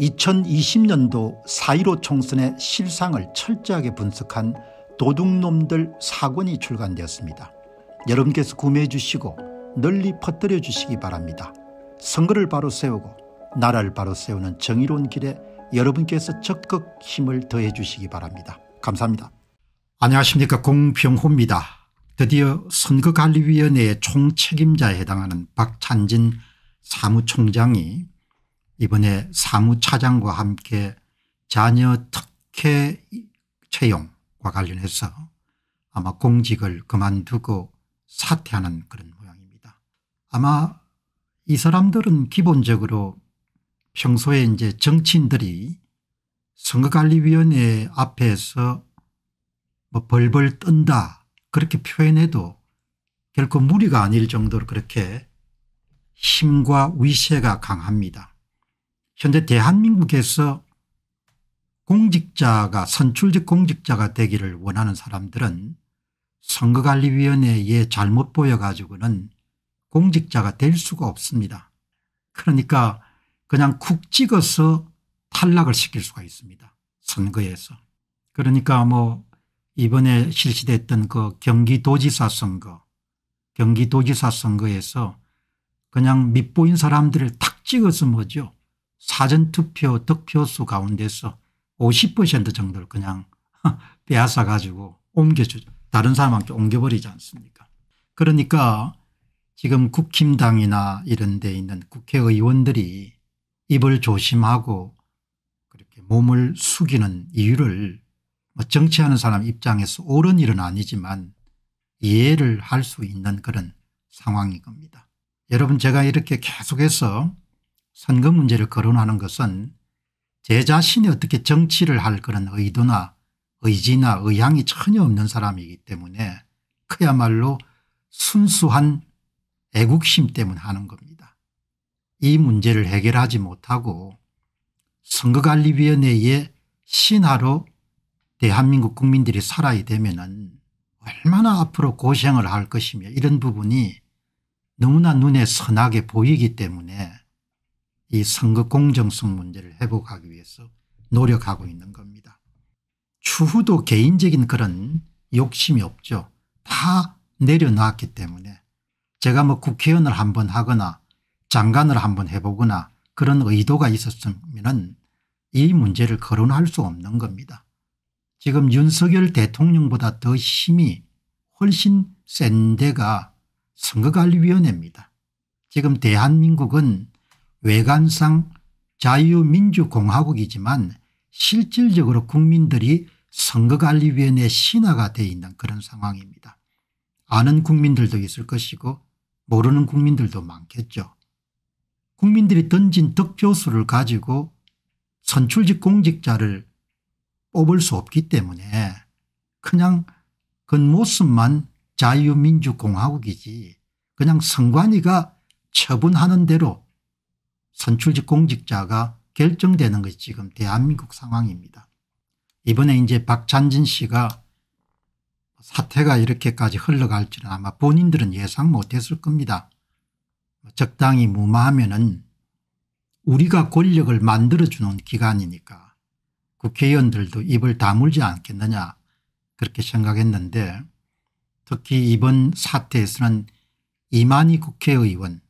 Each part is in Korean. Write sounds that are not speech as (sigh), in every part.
2020년도 4.15 총선의 실상을 철저하게 분석한 도둑놈들 사권이 출간되었습니다. 여러분께서 구매해 주시고 널리 퍼뜨려 주시기 바랍니다. 선거를 바로 세우고 나라를 바로 세우는 정의로운 길에 여러분께서 적극 힘을 더해 주시기 바랍니다. 감사합니다. 안녕하십니까 공병호입니다. 드디어 선거관리위원회의 총책임자에 해당하는 박찬진 사무총장이 이번에 사무차장과 함께 자녀 특혜 채용과 관련해서 아마 공직을 그만두고 사퇴하는 그런 모양입니다. 아마 이 사람들은 기본적으로 평소에 이제 정치인들이 선거관리위원회 앞에서 뭐 벌벌 뜬다 그렇게 표현해도 결코 무리가 아닐 정도로 그렇게 힘과 위세가 강합니다. 현재 대한민국에서 공직자가 선출직 공직자가 되기를 원하는 사람들은 선거관리위원회에 잘못 보여가지고는 공직자가 될 수가 없습니다. 그러니까 그냥 쿡 찍어서 탈락을 시킬 수가 있습니다. 선거에서. 그러니까 뭐 이번에 실시됐던 그 경기도지사 선거 경기도지사 선거에서 그냥 밑보인 사람들을 탁 찍어서 뭐죠 사전투표 득표수 가운데서 50% 정도를 그냥 (laughs) 빼앗아 가지고 옮겨주죠. 다른 사람한테 옮겨버리지 않습니까 그러니까 지금 국힘당이나 이런 데 있는 국회의원들이 입을 조심하고 그렇게 몸을 숙이는 이유를 뭐 정치하는 사람 입장에서 옳은 일은 아니지만 이해를 할 수 있는 그런 상황인 겁니다. 여러분 제가 이렇게 계속해서 선거 문제를 거론하는 것은 제 자신이 어떻게 정치를 할 그런 의도나 의지나 의향이 전혀 없는 사람이기 때문에 그야말로 순수한 애국심 때문에 하는 겁니다. 이 문제를 해결하지 못하고 선거관리위원회의 신하로 대한민국 국민들이 살아야 되면 얼마나 앞으로 고생을 할 것이며 이런 부분이 너무나 눈에 선하게 보이기 때문에 이 선거 공정성 문제를 회복하기 위해서 노력하고 있는 겁니다. 추후도 개인적인 그런 욕심이 없죠. 다 내려놨기 때문에 제가 뭐 국회의원을 한번 하거나 장관을 한번 해보거나 그런 의도가 있었으면 이 문제를 거론할 수 없는 겁니다. 지금 윤석열 대통령보다 더 힘이 훨씬 센 데가 선거관리위원회입니다. 지금 대한민국은 외관상 자유민주공화국이지만 실질적으로 국민들이 선거관리위원회 신화가 되어 있는 그런 상황입니다. 아는 국민들도 있을 것이고 모르는 국민들도 많겠죠. 국민들이 던진 득표수를 가지고 선출직 공직자를 뽑을 수 없기 때문에 그냥 그 모습만 자유민주공화국이지 그냥 선관위가 처분하는 대로 선출직 공직자가 결정되는 것이 지금 대한민국 상황입니다. 이번에 이제 박찬진 씨가 사태가 이렇게까지 흘러갈 줄은 아마 본인들은 예상 못했을 겁니다. 적당히 무마하면 은 우리가 권력을 만들어주는 기간이니까 국회의원들도 입을 다물지 않겠느냐 그렇게 생각했는데 특히 이번 사태에서는 이만희 국회의원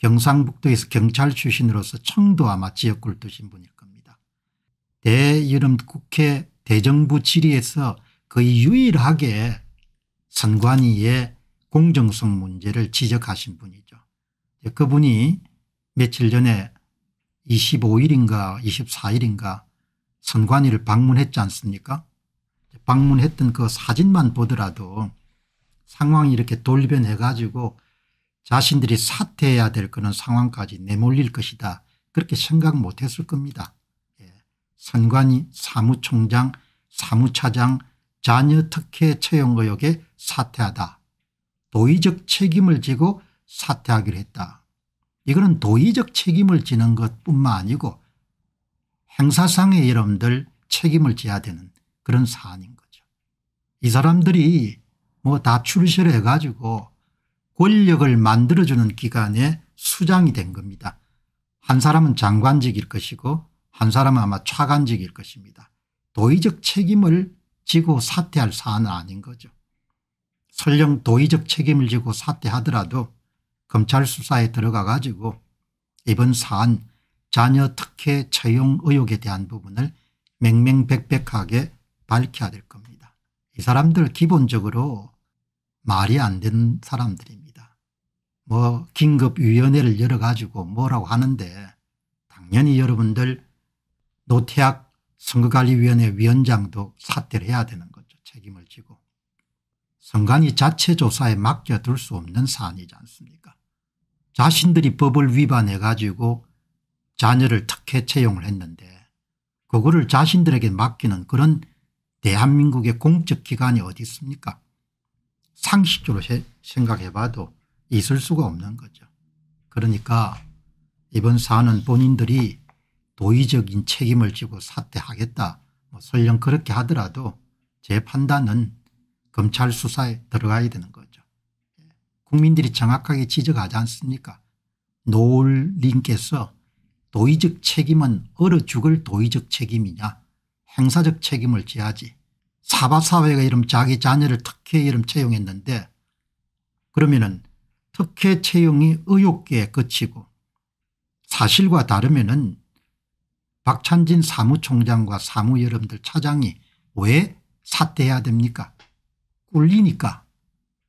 경상북도에서 경찰 출신으로서 청도 아마 지역구를 두신 분일 겁니다. 대여름 국회 대정부 질의에서 거의 유일하게 선관위의 공정성 문제를 지적하신 분이죠. 그분이 며칠 전에 25일인가 24일인가 선관위를 방문했지 않습니까 방문했던 그 사진만 보더라도 상황이 이렇게 돌변해 가지고 자신들이 사퇴해야 될 그런 상황까지 내몰릴 것이다. 그렇게 생각 못했을 겁니다. 예. 선관위 사무총장 사무차장 자녀 특혜 채용 의혹에 사퇴하다. 도의적 책임을 지고 사퇴하기로 했다. 이거는 도의적 책임을 지는 것뿐만 아니고 행사상의 여러분들 책임을 져야 되는 그런 사안인 거죠. 이 사람들이 뭐 다 출시를 해가지고 권력을 만들어주는 기관의 수장이 된 겁니다. 한 사람은 장관직일 것이고 한 사람은 아마 차관직일 것입니다. 도의적 책임을 지고 사퇴할 사안은 아닌 거죠. 설령 도의적 책임을 지고 사퇴하더라도 검찰 수사에 들어가 가지고 이번 사안 자녀 특혜 채용 의혹에 대한 부분을 맹맹백백하게 밝혀야 될 겁니다. 이 사람들 기본적으로 말이 안 되는 사람들입니다. 뭐 긴급위원회를 열어가지고 뭐라고 하는데 당연히 여러분들 노태학 선거관리위원회 위원장도 사퇴를 해야 되는 거죠. 책임을 지고. 선관위 자체 조사에 맡겨둘 수 없는 사안이지 않습니까 자신들이 법을 위반해 가지고 자녀를 특혜 채용을 했는데 그거를 자신들에게 맡기는 그런 대한민국의 공적기관이 어디 있습니까 상식적으로 생각해 봐도 있을 수가 없는 거죠. 그러니까 이번 사안은 본인들이 도의적인 책임을 지고 사퇴하겠다 뭐 설령 그렇게 하더라도 제 판단은 검찰 수사에 들어가야 되는 거죠. 국민들이 정확하게 지적하지 않습니까 노을님께서 도의적 책임은 얼어 죽을 도의적 책임이냐 행사적 책임을 져야지 사바사회가 이름 자기 자녀를 특혜 이름 채용했는데 그러면은 특혜 채용이 의혹에 그치고 사실과 다르면은 박찬진 사무총장과 사무여러분들 차장이 왜 사퇴해야 됩니까? 꿀리니까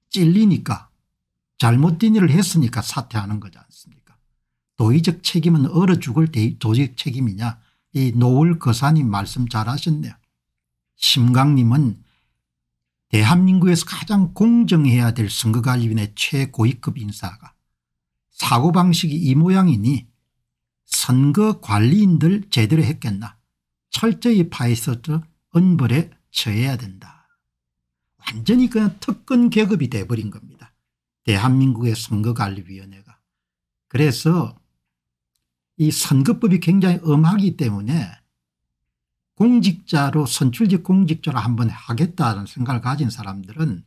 찔리니까 잘못된 일을 했으니까 사퇴하는 거지 않습니까? 도의적 책임은 얼어 죽을 도의적 책임이냐 이 노을 거사님 말씀 잘하셨네요. 심강님은 대한민국에서 가장 공정해야 될 선거관리위원회 최고위급 인사가 사고방식이 이 모양이니 선거관리인들 제대로 했겠나 철저히 파헤쳐서 은벌에 처해야 된다. 완전히 그냥 특권 계급이 돼버린 겁니다. 대한민국의 선거관리위원회가. 그래서 이 선거법이 굉장히 엄하기 때문에 공직자로 선출직 공직자로 한번 하겠다는 생각을 가진 사람들은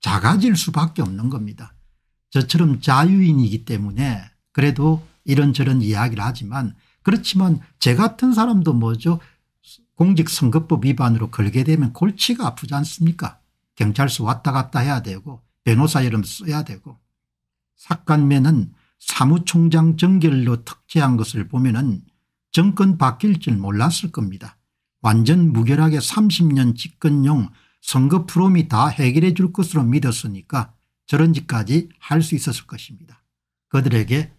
작아질 수밖에 없는 겁니다. 저처럼 자유인이기 때문에 그래도 이런저런 이야기를 하지만 그렇지만 제 같은 사람도 뭐죠 공직선거법 위반으로 걸게 되면 골치가 아프지 않습니까 경찰서 왔다 갔다 해야 되고 변호사 이름 써야 되고 삭관면은 사무총장 정결로 특제한 것을 보면 은 정권 바뀔 줄 몰랐을 겁니다. 완전 무결하게 30년 집권용 선거 프롬이 다 해결해 줄 것으로 믿었으니까 저런 짓까지 할 수 있었을 것입니다. 그들에게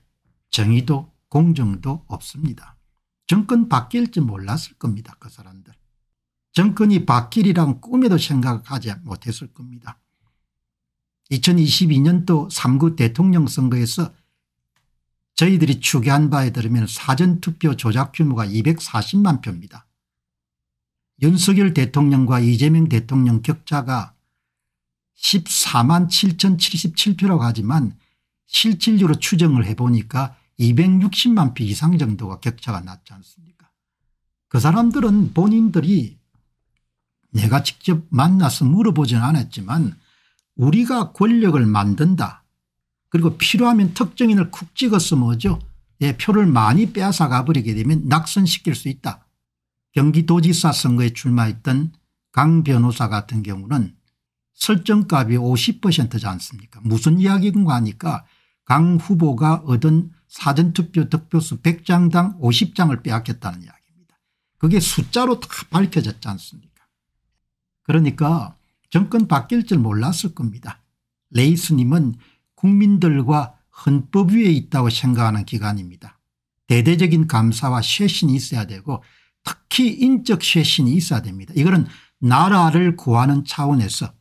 정의도 공정도 없습니다. 정권 바뀔 줄 몰랐을 겁니다. 그 사람들. 정권이 바뀌리란 꿈에도 생각하지 못했을 겁니다. 2022년도 3구 대통령 선거에서 저희들이 추계한 바에 따르면 사전투표 조작 규모가 240만 표입니다. 윤석열 대통령과 이재명 대통령 격차가 14만 7,077표라고 하지만 실질적으로 추정을 해보니까 260만 표 이상 정도가 격차가 났지 않습니까 그 사람들은 본인들이 내가 직접 만나서 물어보진 않았지만 우리가 권력을 만든다 그리고 필요하면 특정인을 쿡 찍어서 뭐죠 예, 표를 많이 빼앗아 가버리게 되면 낙선시킬 수 있다. 경기도지사 선거에 출마했던 강 변호사 같은 경우는 설정값이 50%지 않습니까 무슨 이야기인가 하니까 강 후보가 얻은 사전투표 득표수 100장당 50장을 빼앗겼다는 이야기입니다. 그게 숫자로 다 밝혀졌지 않습니까 그러니까 정권 바뀔 줄 몰랐을 겁니다. 레이스님은 국민들과 헌법 위에 있다고 생각하는 기관입니다. 대대적인 감사와 쇄신이 있어야 되고 특히 인적 쇄신이 있어야 됩니다. 이거는 나라를 구하는 차원에서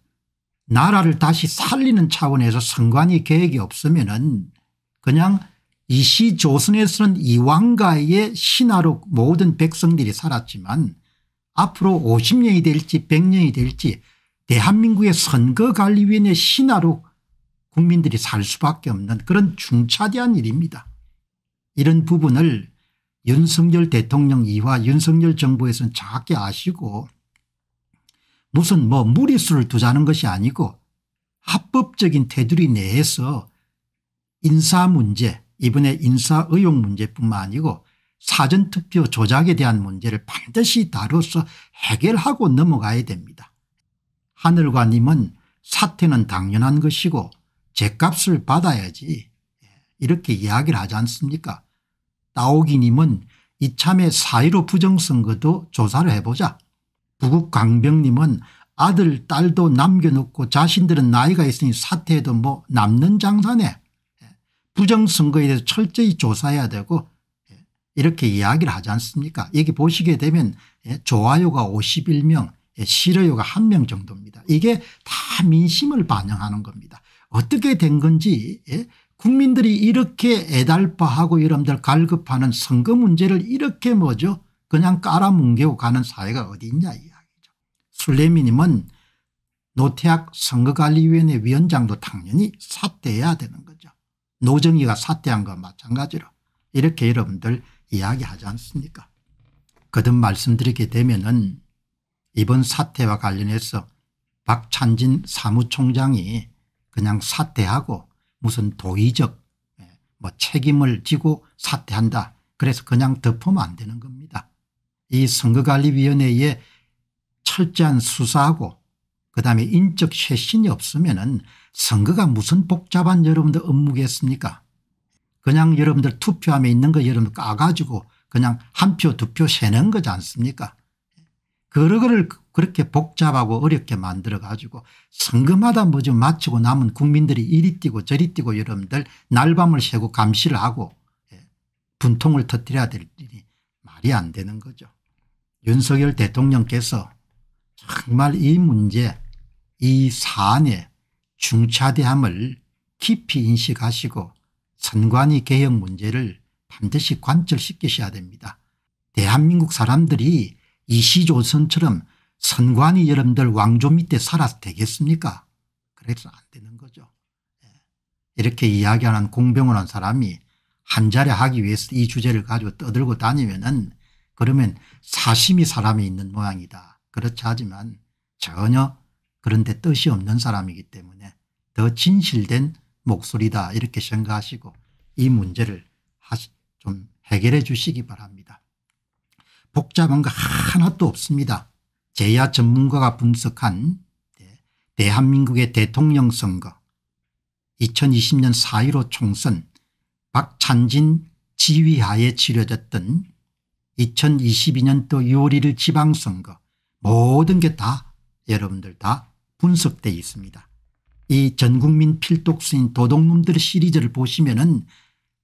나라를 다시 살리는 차원에서 선관위 계획이 없으면 은 그냥 이 시 조선에서는 이왕가의 신하로 모든 백성들이 살았지만 앞으로 50년이 될지 100년이 될지 대한민국의 선거관리위원회 신하로 국민들이 살 수밖에 없는 그런 중차대한 일입니다. 이런 부분을 윤석열 대통령 이와 윤석열 정부에서는 작게 아시고 무슨 뭐 무리수를 두자는 것이 아니고 합법적인 테두리 내에서 인사 문제 이번에 인사 의혹 문제뿐만 아니고 사전투표 조작에 대한 문제를 반드시 다뤄서 해결하고 넘어가야 됩니다. 하늘과님은 사태는 당연한 것이고 제값을 받아야지 이렇게 이야기를 하지 않습니까 따오기님은 이참에 사의로 부정선거도 조사를 해보자 부국강병님은 아들 딸도 남겨놓고 자신들은 나이가 있으니 사퇴해도 뭐 남는 장사네 부정선거에 대해서 철저히 조사해야 되고 이렇게 이야기를 하지 않습니까 여기 보시게 되면 예, 좋아요가 51명 예, 싫어요가 1명 정도입니다 이게 다 민심을 반영하는 겁니다 어떻게 된 건지 예? 국민들이 이렇게 애달파하고 여러분들 갈급하는 선거 문제를 이렇게 뭐죠 그냥 깔아뭉개고 가는 사회가 어디 있냐 이야기죠. 술래미님은 노태학 선거관리위원회 위원장도 당연히 사퇴해야 되는 거죠. 노정희가 사퇴한 것 마찬가지로 이렇게 여러분들 이야기하지 않습니까 거듭 말씀드리게 되면 은 이번 사태와 관련해서 박찬진 사무총장이 그냥 사퇴하고 무슨 도의적 예, 뭐 책임을 지고 사퇴한다. 그래서 그냥 덮으면 안 되는 겁니다. 이 선거관리위원회에 철저한 수사하고 그다음에 인적 쇄신이 없으면 은 선거가 무슨 복잡한 여러분들 업무겠습니까 그냥 여러분들 투표함에 있는 거 여러분들 까가지고 그냥 한 표 두 표 세는 거지 않습니까 그거를 그렇게 복잡하고 어렵게 만들어 가지고 선거마다 뭐지 마치고 남은 국민들이 이리 뛰고 저리 뛰고 여러분들 날밤을 새고 감시를 하고 예, 분통을 터뜨려야 될 일이 말이 안 되는 거죠. 윤석열 대통령께서 정말 이 문제 이 사안의 중차대함을 깊이 인식하시고 선관위 개혁 문제를 반드시 관철시키셔야 됩니다. 대한민국 사람들이 이시조선처럼 선관이 여러분들 왕조 밑에 살아서 되겠습니까 그래서 안 되는 거죠. 예. 이렇게 이야기하는 공병호란 사람이 한자리 하기 위해서 이 주제를 가지고 떠들고 다니면 은 그러면 사심이 사람이 있는 모양이다. 그렇지 하지만 전혀 그런데 뜻이 없는 사람이기 때문에 더 진실된 목소리다 이렇게 생각하시고 이 문제를 좀 해결해 주시기 바랍니다. 복잡한 거 하나도 없습니다. 제야 전문가가 분석한 대한민국의 대통령 선거 2020년 4.15 총선 박찬진 지휘하에 치러졌던 2 0 2 2년또 6월 1일 지방선거 모든 게 다 여러분들 다 분석되어 있습니다. 이 전국민 필독수인 도둑놈들 시리즈를 보시면 은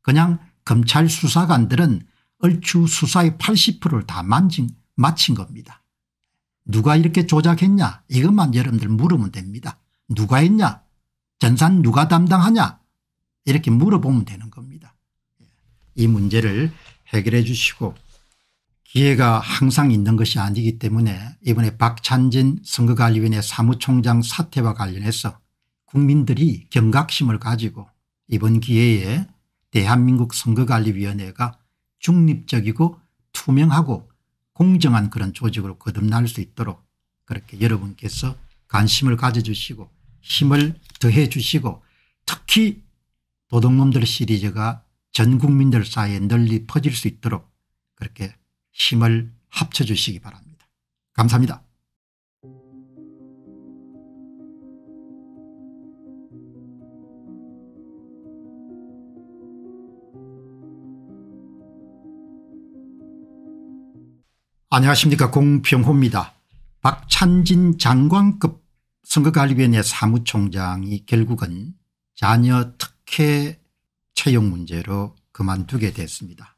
그냥 검찰 수사관들은 얼추 수사의 80%를 다 만진, 마친 겁니다. 누가 이렇게 조작했냐 이것만 여러분들 물으면 됩니다. 누가 했냐 전산 누가 담당하냐 이렇게 물어보면 되는 겁니다. 예. 이 문제를 해결해 주시고 기회가 항상 있는 것이 아니기 때문에 이번에 박찬진 선거관리위원회 사무총장 사태와 관련해서 국민들이 경각심을 가지고 이번 기회에 대한민국 선거관리위원회가 중립적이고 투명하고 공정한 그런 조직으로 거듭날 수 있도록 그렇게 여러분께서 관심을 가져주시고 힘을 더해 주시고 특히 도둑놈들 시리즈가 전 국민들 사이에 널리 퍼질 수 있도록 그렇게 힘을 합쳐주시기 바랍니다. 감사합니다. 안녕하십니까 공병호입니다. 박찬진 장관급 선거관리위원회 사무총장이 결국은 자녀 특혜 채용 문제로 그만두게 됐습니다.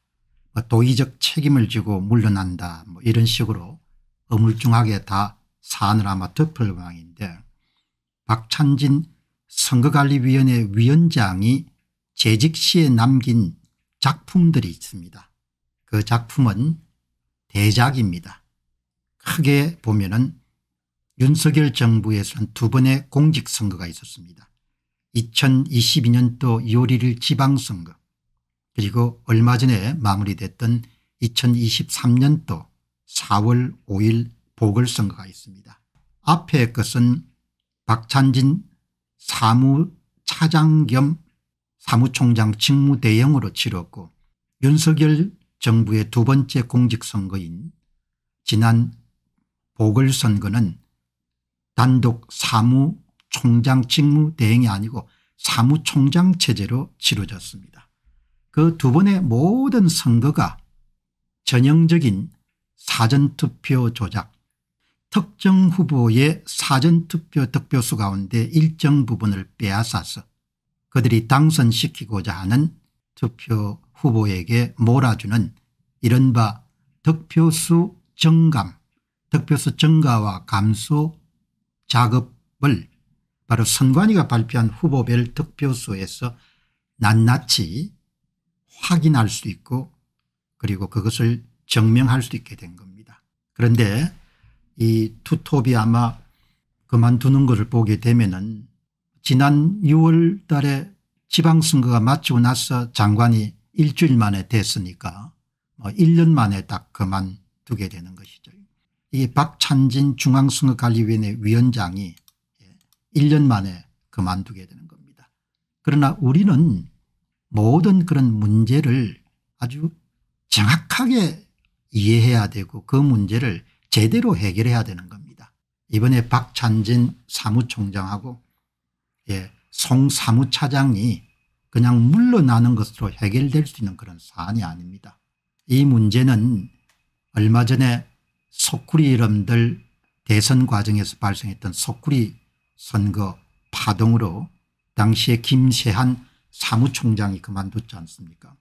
뭐 도의적 책임을 지고 물러난다 뭐 이런 식으로 어물중하게 다 사안을 아마 덮을 모양인데 박찬진 선거관리위원회 위원장이 재직 시에 남긴 작품들이 있습니다. 그 작품은 대작입니다. 크게 보면 은 윤석열 정부에서 한두 번의 공직선거가 있었습니다. 2022년도 2월 1일 지방선거 그리고 얼마 전에 마무리됐던 2023년도 4월 5일 보궐선거가 있습니다. 앞에 것은 박찬진 사무차장 겸 사무총장 직무대행으로 치렀고 윤석열 정부의 두 번째 공직선거인 지난 보궐선거는 단독 사무총장 직무 대행이 아니고 사무총장 체제로 치러졌습니다. 그 두 번의 모든 선거가 전형적인 사전투표 조작 특정 후보의 사전투표 득표수 가운데 일정 부분을 빼앗아서 그들이 당선시키고자 하는 투표 후보에게 몰아주는 이른바 득표수 증감 득표수 증가와 감소 작업을 바로 선관위가 발표한 후보별 득표수에서 낱낱이 확인할 수 있고 그리고 그것을 증명할 수 있게 된 겁니다. 그런데 이 투톱이 아마 그만두는 것을 보게 되면은 지난 6월 달에 지방선거가 마치고 나서 장관이 일주일 만에 됐으니까 뭐 1년 만에 딱 그만두게 되는 것이죠. 이 박찬진 중앙선거관리위원회 위원장이 1년 만에 그만두게 되는 겁니다. 그러나 우리는 모든 그런 문제를 아주 정확하게 이해해야 되고 그 문제를 제대로 해결해야 되는 겁니다. 이번에 박찬진 사무총장하고 예, 송 사무차장이 그냥 물러나는 것으로 해결될 수 있는 그런 사안이 아닙니다. 이 문제는 얼마 전에 소쿠리 이름들 대선 과정에서 발생했던 소쿠리 선거 파동으로 당시에 김세한 사무총장이 그만뒀지 않습니까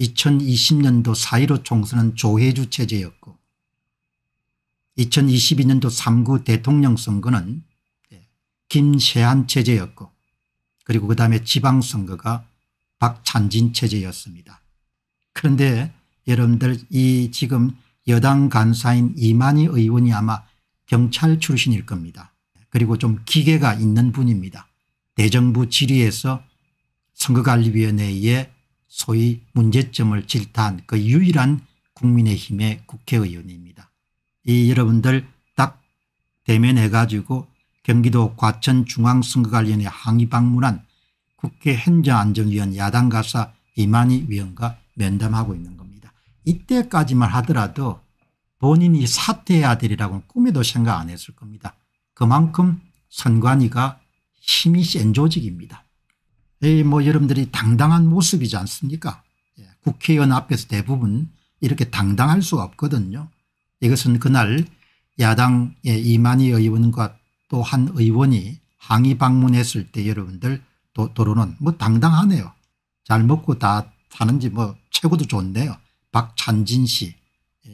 2020년도 4.15 총선은 조혜주 체제였고 2022년도 3구 대통령 선거는 예, 김세한 체제였고 그리고 그 다음에 지방선거가 박찬진 체제였습니다. 그런데 여러분들 이 지금 여당 간사인 이만희 의원이 아마 경찰 출신일 겁니다. 그리고 좀 기계가 있는 분입니다. 대정부 질의에서 선거관리위원회의 소위 문제점을 질타한 그 유일한 국민의힘의 국회의원입니다. 이 여러분들 딱 대면해가지고 경기도 과천중앙선거관련회 항의 방문한 국회 행정안전위원 야당가사 이만희 위원과 면담하고 있는 겁니다. 이때까지만 하더라도 본인이 사퇴의 아들이라고 꿈에도 생각 안 했을 겁니다. 그만큼 선관위가 힘이 센 조직입니다. 뭐 여러분들이 당당한 모습이지 않습니까 예, 국회의원 앞에서 대부분 이렇게 당당할 수가 없거든요. 이것은 그날 야당의 이만희 의원과 또 한 의원이 항의 방문했을 때 여러분들 도, 도로는 뭐 당당하네요. 잘 먹고 다 사는지 뭐 최고도 좋네요. 박찬진 씨.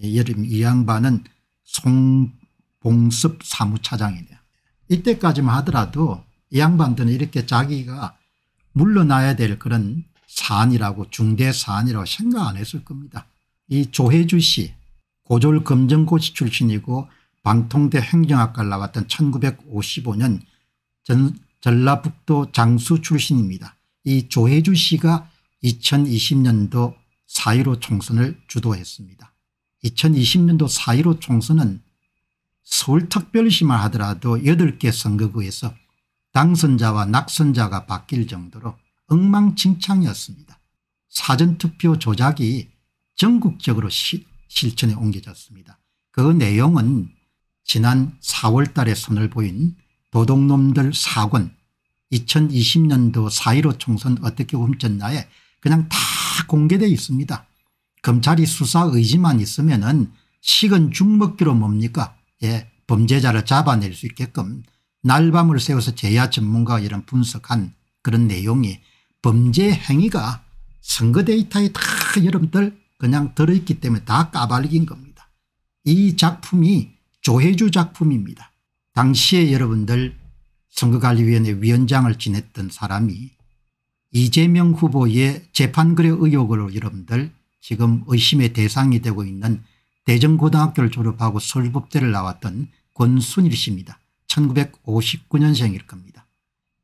예, 여름 이 양반은 송봉섭 사무차장이네요. 이때까지만 하더라도 이 양반들은 이렇게 자기가 물러나야 될 그런 사안이라고 중대 사안이라고 생각 안 했을 겁니다. 이 조혜주 씨 고졸 검정고시 출신이고 방통대 행정학과를 나왔던 1955년 전 전라북도 장수 출신입니다. 이 조혜주 씨가 2020년도 4.15 총선을 주도했습니다. 2020년도 4.15 총선은 서울특별시만 하더라도 8개 선거구에서 당선자와 낙선자가 바뀔 정도로 엉망진창이었습니다. 사전투표 조작이 전국적으로 시, 실천에 옮겨졌습니다. 그 내용은 지난 4월 달에 선을 보인 도둑놈들 사군 2020년도 4.15 총선 어떻게 훔쳤나에 그냥 다 공개되어 있습니다. 검찰이 수사 의지만 있으면 은 식은 죽먹기로 뭡니까 예, 범죄자를 잡아낼 수 있게끔 날밤을 세워서 재야 전문가 이런 분석한 그런 내용이 범죄 행위가 선거 데이터에 다 여러분들 그냥 들어있기 때문에 다까발긴 겁니다. 이 작품이 조혜주 작품입니다. 당시에 여러분들 선거관리위원회 위원장을 지냈던 사람이 이재명 후보의 재판거래 의혹으로 여러분들 지금 의심의 대상이 되고 있는 대전고등학교를 졸업하고 서울법대를 나왔던 권순일 씨입니다. 1959년생일 겁니다.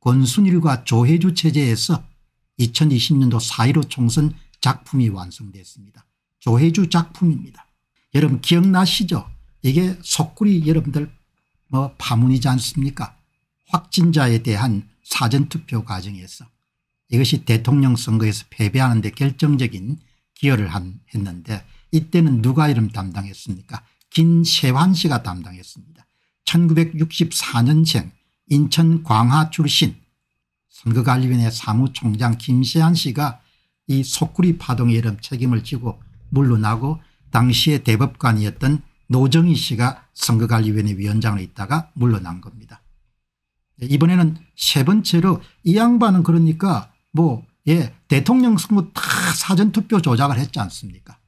권순일과 조혜주 체제에서 2020년도 4.15 총선 작품이 완성됐습니다. 조혜주 작품입니다. 여러분 기억나시죠? 이게 속구리 여러분들 뭐 파문이지 않습니까 확진자에 대한 사전투표 과정에서 이것이 대통령 선거에서 패배하는 데 결정적인 기여를 한 했는데 이때는 누가 이름 담당했습니까 김세환 씨가 담당했습니다. 1964년생 인천 광하 출신 선거관리위원회 사무총장 김세환 씨가 이 소쿠리 파동의 이름 책임을 지고 물러나고 당시의 대법관이었던 노정희 씨가 선거관리위원회 위원장을 있다가 물러난 겁니다. 이번에는 세 번째로 이 양반은 그러니까 뭐 예, 대통령 선거 다 사전투표 조작을 했지 않습니까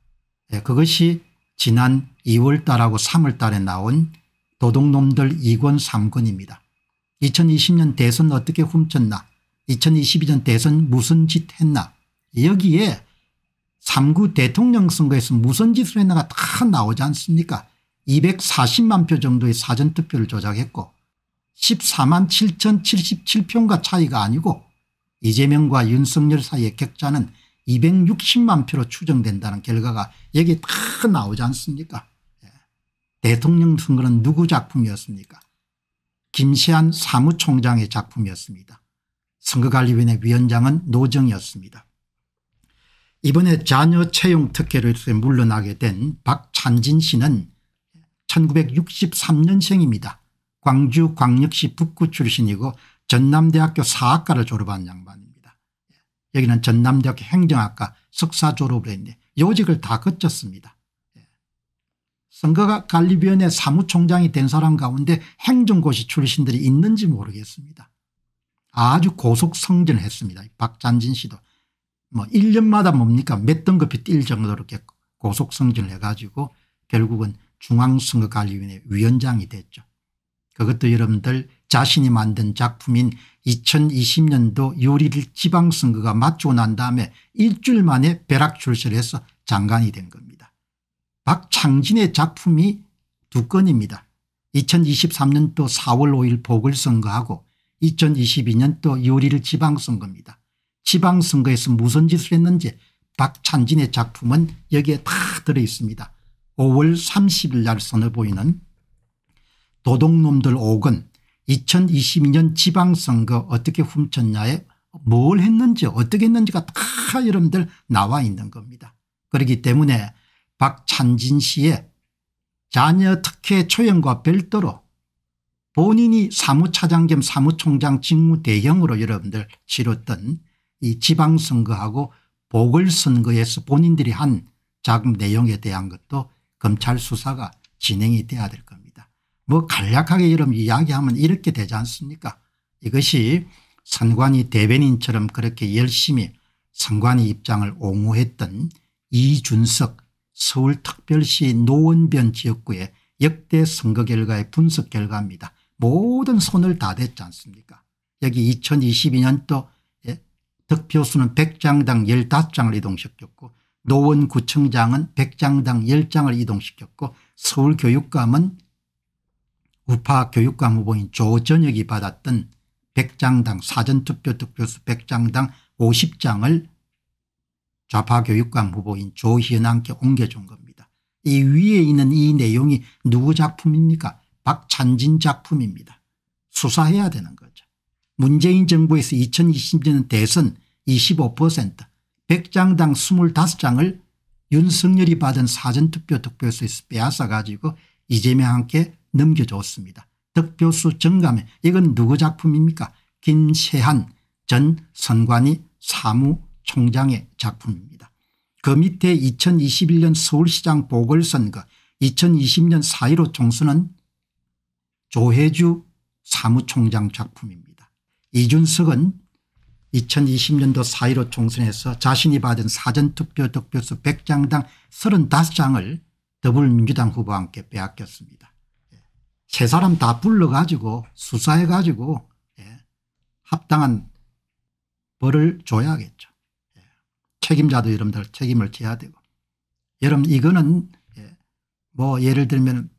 예, 그것이 지난 2월 달하고 3월 달에 나온 도둑놈들 2권 3권입니다. 2020년 대선 어떻게 훔쳤나 2022년 대선 무슨 짓 했나 여기에 3구 대통령 선거에서 무슨 짓을 했나가 다 나오지 않습니까 240만 표 정도의 사전투표를 조작했고 14만 7077표인가 차이가 아니고 이재명과 윤석열 사이의 격차는 260만 표로 추정된다는 결과가 여기 다 나오지 않습니까 예. 대통령 선거는 누구 작품이었습니까 김시한 사무총장의 작품이었습니다. 선거관리위원회 위원장은 노정이었습니다. 이번에 자녀 채용 특혜로서 물러나게 된 박찬진 씨는 1963년생입니다. 광주 광역시 북구 출신이고 전남대학교 사학과를 졸업한 양반입니다. 여기는 전남대학교 행정학과 석사 졸업을 했는데 요직을 다 거쳤습니다. 선거관리위원회 사무총장이 된 사람 가운데 행정고시 출신들이 있는지 모르겠습니다. 아주 고속 성장을 했습니다. 박찬진 씨도 뭐 1년마다 뭡니까 몇 등급이 뛸 정도로 이렇게 고속 승진을 해가지고 결국은 중앙선거관리위원회 위원장이 됐죠. 그것도 여러분들 자신이 만든 작품인 2020년도 요리를 지방선거가 맞추고 난 다음에 일주일 만에 벼락 출세해서 장관이 된 겁니다. 박창진의 작품이 두 건입니다. 2023년도 4월 5일 보궐선거하고 2022년도 요리를 지방선거입니다. 지방선거에서 무슨 짓을 했는지 박찬진의 작품은 여기에 다 들어있습니다. 5월 30일 날선을보이는 도둑놈들 5건 2022년 지방선거 어떻게 훔쳤냐에 뭘 했는지 어떻게 했는지가 다 여러분들 나와 있는 겁니다. 그렇기 때문에 박찬진 씨의 자녀 특혜 초연과 별도로 본인이 사무차장 겸 사무총장 직무 대행으로 여러분들 치렀던 이 지방선거하고 보궐선거에서 본인들이 한 자금 내용에 대한 것도 검찰 수사가 진행이 돼야 될 겁니다. 뭐 간략하게 여러분 이야기하면 이렇게 되지 않습니까 이것이 선관위 대변인처럼 그렇게 열심히 선관위 입장을 옹호했던 이준석 서울특별시 노원변 지역구의 역대 선거 결과의 분석 결과입니다. 모든 손을 다 댔지 않습니까 여기 2022년도 득표수는 100장당 15장을 이동시켰고 노원구청장은 100장당 10장을 이동시켰고 서울교육감은 우파 교육감 후보인 조전혁이 받았던 100장당 사전투표 득표수 100장당 50장을 좌파 교육감 후보인 조희연한테 옮겨준 겁니다. 이 위에 있는 이 내용이 누구 작품입니까? 박찬진 작품입니다. 수사해야 되는 거예요. 문재인 정부에서 2020년 대선 25% 100장당 25장을 윤석열이 받은 사전투표 득표수에서 빼앗아 가지고 이재명 함께 넘겨줬습니다. 득표수 증감에 이건 누구 작품입니까 김세한 전 선관위 사무총장의 작품입니다. 그 밑에 2021년 서울시장 보궐선거 2020년 4.15 총선은 조혜주 사무총장 작품입니다. 이준석은 2020년도 4.15 총선에서 자신이 받은 사전투표 득표수 100장당 35장을 더불민주당 후보와 함께 빼앗겼습니다. 예. 세 사람 다 불러가지고 수사해 가지고 예. 합당한 벌을 줘야겠죠. 예. 책임자도 여러분들 책임을 져야 되고 여러분 이거는 뭐 예를 들면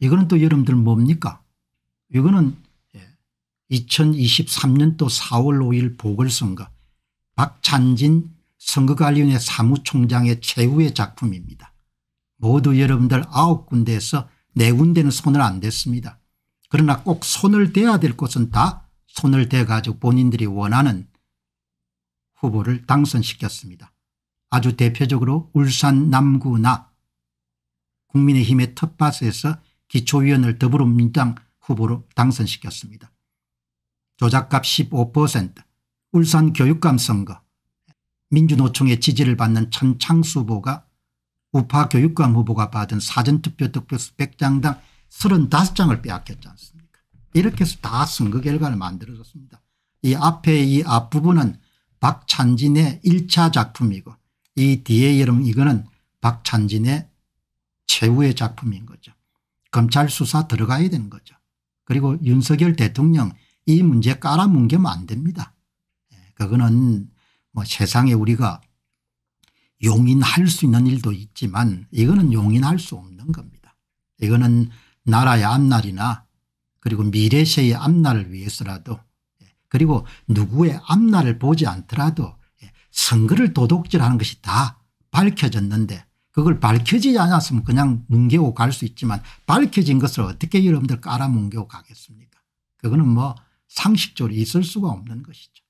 이거는 또 여러분들 뭡니까 이거는 2023년도 4월 5일 보궐선거 박찬진 선거관리위원회 사무총장의 최후의 작품입니다. 모두 여러분들 아홉 군데에서 네 군데는 손을 안 댔습니다. 그러나 꼭 손을 대야 될 곳은 다 손을 대가지고 본인들이 원하는 후보를 당선시켰습니다. 아주 대표적으로 울산 남구나 국민의힘의 텃밭에서 기초위원을 더불어민주당 후보로 당선시켰습니다. 조작값 15% 울산 교육감 선거 민주노총의 지지를 받는 천창수 후보가 우파 교육감 후보가 받은 사전투표 득표수 100장당 35장을 빼앗겼지 않습니까 이렇게 해서 다 선거 결과를 만들어줬습니다. 이 앞에 이 앞부분은 박찬진의 1차 작품이고 이 뒤에 여러분 이거는 박찬진의 최후의 작품인 거죠. 검찰 수사 들어가야 되는 거죠. 그리고 윤석열 대통령 이 문제 깔아뭉개면 안 됩니다. 예, 그거는 뭐 세상에 우리가 용인할 수 있는 일도 있지만 이거는 용인할 수 없는 겁니다. 이거는 나라의 앞날이나 그리고 미래세의 앞날을 위해서라도 예, 그리고 누구의 앞날을 보지 않더라도 예, 선거를 도둑질하는 것이 다 밝혀졌는데 그걸 밝혀지지 않았으면 그냥 뭉개고 갈 수 있지만 밝혀진 것을 어떻게 여러분들 깔아뭉개고 가겠습니까 그거는 뭐 상식적으로 있을 수가 없는 것이죠.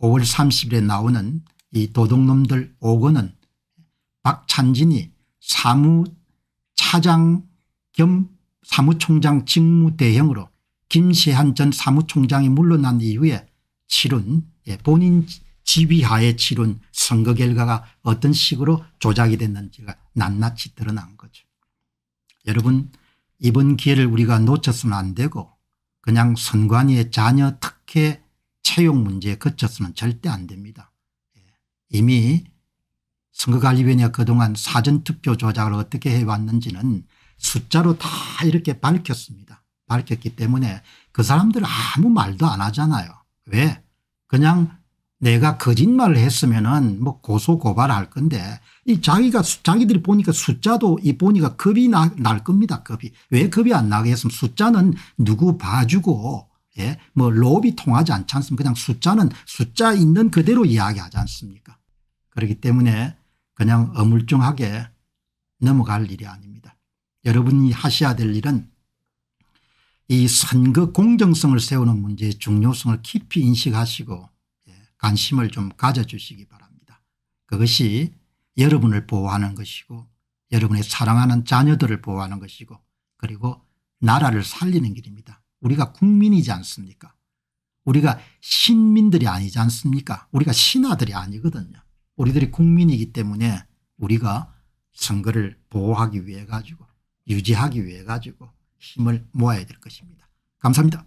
5월 예. 30일에 나오는 이 도둑놈들 5권은 박찬진이 사무차장 겸 사무총장 직무대행으로 김세한 전 사무총장이 물러난 이후에 치룬 예, 본인 지휘하에 치룬 선거 결과가 어떤 식으로 조작이 됐는지가 낱낱이 드러난 거죠. 여러분 이번 기회를 우리가 놓쳐서는 안 되고 그냥 선관위의 자녀 특혜 채용 문제에 그쳐서는 절대 안 됩니다. 예. 이미 선거관리위원회가 그동안 사전투표 조작을 어떻게 해왔는지는 숫자로 다 이렇게 밝혔습니다. 밝혔기 때문에 그 사람들 은 아무 말도 안 하잖아요. 왜? 그냥 내가 거짓말을 했으면은 뭐 고소 고발할 건데 이 자기가 자기들이 보니까 숫자도 이 보니까 겁이 나, 날 겁니다. 겁이. 왜 겁이 안 나게 했으면 숫자는 누구 봐주고 예? 뭐 로비 통하지 않지 않습니까? 그냥 숫자는 숫자 있는 그대로 이야기하지 않습니까? 그렇기 때문에 그냥 어물쩡하게 넘어갈 일이 아닙니다. 여러분이 하셔야 될 일은 이 선거 공정성을 세우는 문제의 중요성을 깊이 인식하시고 관심을 좀 가져주시기 바랍니다. 그것이 여러분을 보호하는 것이고 여러분의 사랑하는 자녀들을 보호하는 것이고 그리고 나라를 살리는 길입니다. 우리가 국민이지 않습니까 우리가 신민들이 아니지 않습니까 우리가 신하들이 아니거든요. 우리들이 국민이기 때문에 우리가 선거를 보호하기 위해 가지고 유지하기 위해 가지고 힘을 모아야 될 것입니다. 감사합니다.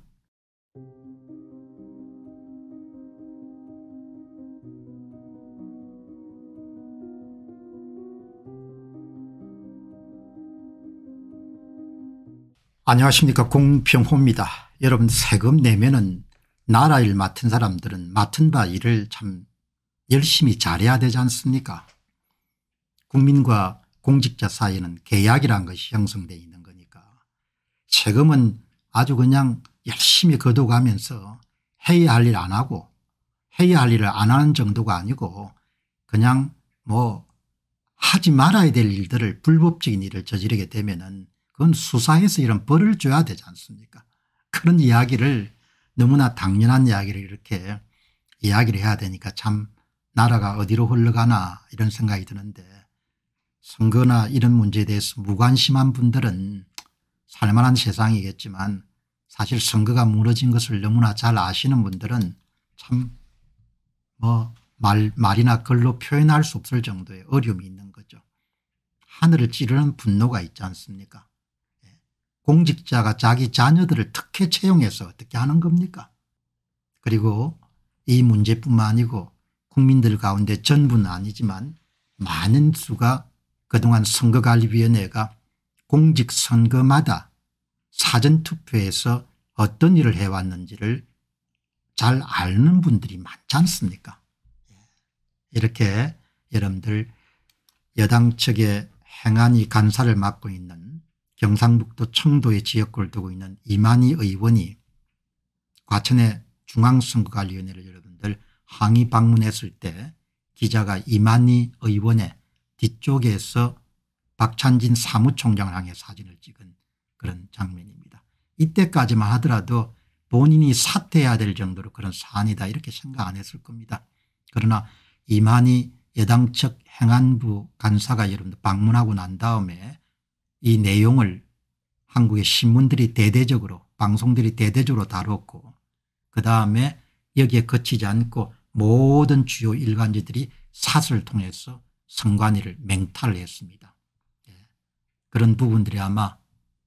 안녕하십니까 공평호입니다 여러분 세금 내면은 나라 일 맡은 사람들은 맡은 바 일을 참 열심히 잘해야 되지 않습니까 국민과 공직자 사이에는 계약이란 것이 형성되어 있는 거니까 세금은 아주 그냥 열심히 거둬가면서 해야 할 일 안 하고 해야 할 일을 안 하는 정도가 아니고 그냥 뭐 하지 말아야 될 일들을 불법적인 일을 저지르게 되면은 그건 수사해서 이런 벌을 줘야 되지 않습니까 그런 이야기를 너무나 당연한 이야기를 이렇게 이야기를 해야 되니까 참 나라가 어디로 흘러가나 이런 생각이 드는데 선거나 이런 문제에 대해서 무관심한 분들은 살만한 세상이겠지만 사실 선거가 무너진 것을 너무나 잘 아시는 분들은 참 뭐 말이나 글로 표현할 수 없을 정도의 어려움이 있는 거죠. 하늘을 찌르는 분노가 있지 않습니까 공직자가 자기 자녀들을 특혜 채용해서 어떻게 하는 겁니까? 그리고 이 문제뿐만 아니고 국민들 가운데 전부는 아니지만 많은 수가 그동안 선거관리위원회가 공직선거마다 사전투표에서 어떤 일을 해왔는지를 잘 아는 분들이 많지 않습니까 이렇게 여러분들 여당 측의 행안위 간사를 맡고 있는 경상북도 청도의 지역구를 두고 있는 이만희 의원이 과천의 중앙선거관리위원회를 여러분들 항의 방문했을 때 기자가 이만희 의원의 뒤쪽에서 박찬진 사무총장을 향해 사진을 찍은 그런 장면입니다. 이때까지만 하더라도 본인이 사퇴해야 될 정도로 그런 사안이다 이렇게 생각 안 했을 겁니다. 그러나 이만희 여당 측 행안부 간사가 여러분들 방문하고 난 다음에 이 내용을 한국의 신문들이 대대적으로 방송들이 대대적으로 다뤘고 그 다음에 여기에 거치지 않고 모든 주요 일간지들이 사설을 통해서 선관위를 맹탈했습니다. 예. 그런 부분들이 아마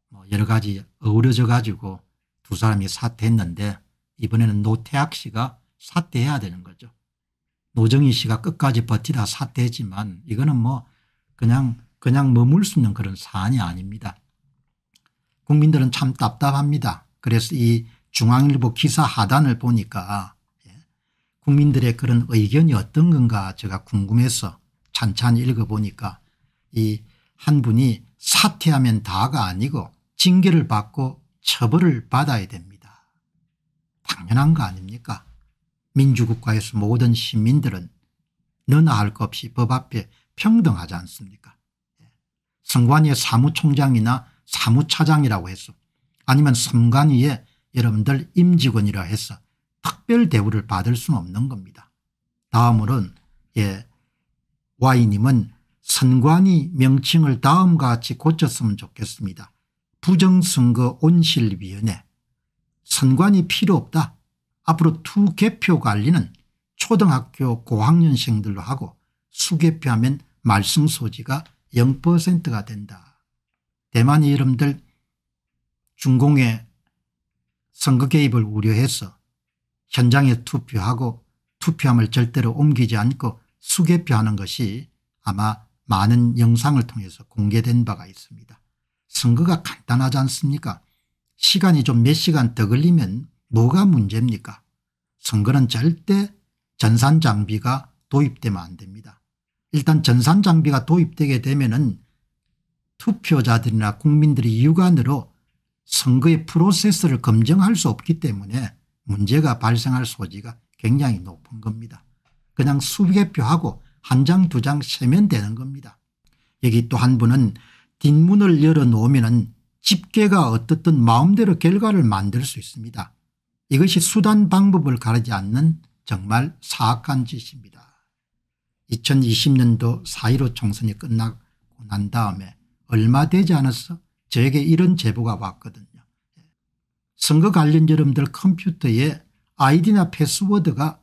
뭐 여러 가지 어우러져 가지고 두 사람이 사퇴했는데 이번에는 노태학 씨가 사퇴해야 되는 거죠. 노정희 씨가 끝까지 버티다 사퇴했지만 이거는 뭐 그냥 그냥 머물 수 있는 그런 사안이 아닙니다. 국민들은 참 답답합니다. 그래서 이 중앙일보 기사 하단을 보니까 예, 국민들의 그런 의견이 어떤 건가 제가 궁금해서 찬찬히 읽어보니까 이 한 분이 사퇴하면 다가 아니고 징계를 받고 처벌을 받아야 됩니다. 당연한 거 아닙니까? 민주국가에서 모든 시민들은 너나 할 것 없이 법 앞에 평등하지 않습니까? 선관위의 사무총장이나 사무차장이라고 해서 아니면 선관위의 여러분들 임직원이라 해서 특별 대우를 받을 수는 없는 겁니다. 다음으로는 예, Y님은 선관위 명칭을 다음과 같이 고쳤으면 좋겠습니다. 부정선거 온실위원회 선관위 필요 없다. 앞으로 두 개표 관리는 초등학교 고학년생들로 하고 수개표하면 말씀 소지가 0%가 된다. 대만 이름들 중공의 선거 개입을 우려해서 현장에 투표하고 투표함을 절대로 옮기지 않고 수개표하는 것이 아마 많은 영상을 통해서 공개된 바가 있습니다. 선거가 간단하지 않습니까 시간이 좀 몇 시간 더 걸리면 뭐가 문제입니까 선거는 절대 전산장비가 도입되면 안 됩니다. 일단 전산장비가 도입되게 되면은 투표자들이나 국민들이 육안으로 선거의 프로세스를 검증할 수 없기 때문에 문제가 발생할 소지가 굉장히 높은 겁니다. 그냥 수개 표하고 한 장 두 장 세면 되는 겁니다. 여기 또 한 분은 뒷문을 열어놓으면 집계가 어떻든 마음대로 결과를 만들 수 있습니다. 이것이 수단 방법을 가르지 않는 정말 사악한 짓입니다. 2020년도 4.15 총선이 끝나고 난 다음에 얼마 되지 않았어 저에게 이런 제보가 왔거든요. 선거 관련 여러분들 컴퓨터에 아이디나 패스워드가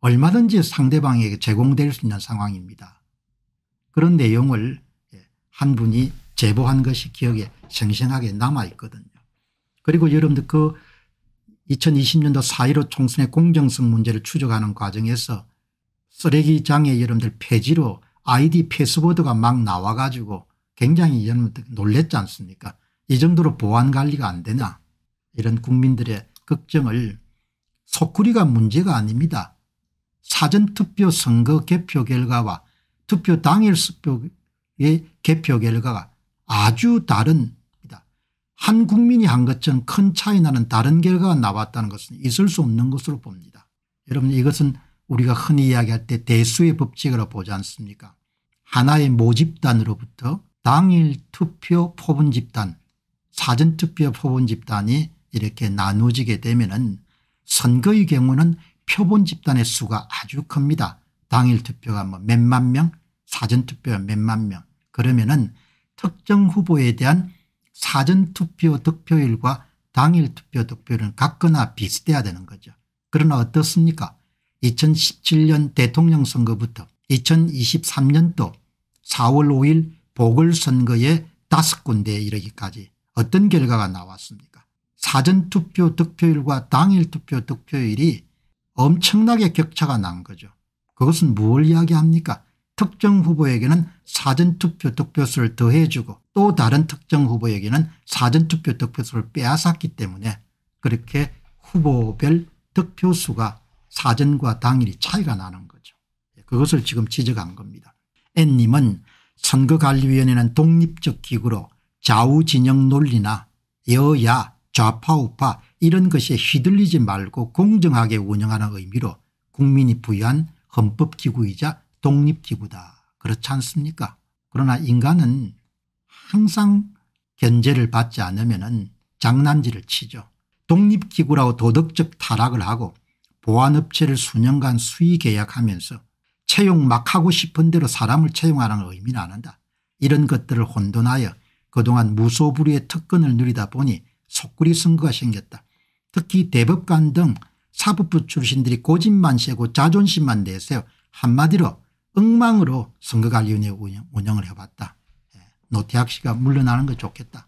얼마든지 상대방에게 제공될 수 있는 상황입니다. 그런 내용을 예, 한 분이 제보한 것이 기억에 생생하게 남아있거든요. 그리고 여러분들 그 2020년도 4.15 총선의 공정성 문제를 추적하는 과정에서 쓰레기장에 여러분들 폐지로 아이디 패스워드가 막 나와가지고 굉장히 여러분들 놀랬지 않습니까 이 정도로 보안관리가 안되냐 이런 국민들의 걱정을 소쿠리가 문제가 아닙니다. 사전투표 선거 개표 결과와 투표 당일 수표의 개표 결과가 아주 다릅니다. 한 국민이 한 것처럼 큰 차이 나는 다른 결과가 나왔다는 것은 있을 수 없는 것으로 봅니다. 여러분 이것은 우리가 흔히 이야기할 때 대수의 법칙으로 보지 않습니까 하나의 모집단으로부터 당일 투표 포분 집단 사전투표 포분 집단이 이렇게 나누어지게 되면 선거의 경우는 표본 집단의 수가 아주 큽니다. 당일 투표가 뭐 몇만 명 사전투표가 몇만 명 그러면 은 특정 후보에 대한 사전투표 득표율과 당일 투표 득표율은 같거나 비슷해야 되는 거죠. 그러나 어떻습니까 2017년 대통령 선거부터 2023년도 4월 5일 보궐선거에 다섯 군데에 이르기까지 어떤 결과가 나왔습니까 사전투표 득표율과 당일투표 득표율이 엄청나게 격차가 난 거죠. 그것은 뭘 이야기합니까 특정 후보에게는 사전투표 득표수를 더해주고 또 다른 특정 후보에게는 사전투표 득표수를 빼앗았기 때문에 그렇게 후보별 득표수가 사전과 당일이 차이가 나는 거죠. 그것을 지금 지적한 겁니다. N님은 선거관리위원회는 독립적 기구로 좌우진영 논리나 여야 좌파우파 이런 것에 휘둘리지 말고 공정하게 운영하는 의미로 국민이 부여한 헌법기구이자 독립기구다. 그렇지 않습니까 그러나 인간은 항상 견제를 받지 않으면 장난질을 치죠. 독립기구라고 도덕적 타락을 하고 보안업체를 수년간 수의 계약하면서 채용 막 하고 싶은 대로 사람을 채용하는 라 의미는 안 한다. 이런 것들을 혼돈하여 그동안 무소불위의 특권을 누리다 보니 속구리 선거가 생겼다. 특히 대법관 등 사법부 출신들이 고집만 세고 자존심만 내세요. 한마디로 엉망으로 선거관리위원회 운영, 을 해봤다. 예, 노태학 씨가 물러나는 게 좋겠다.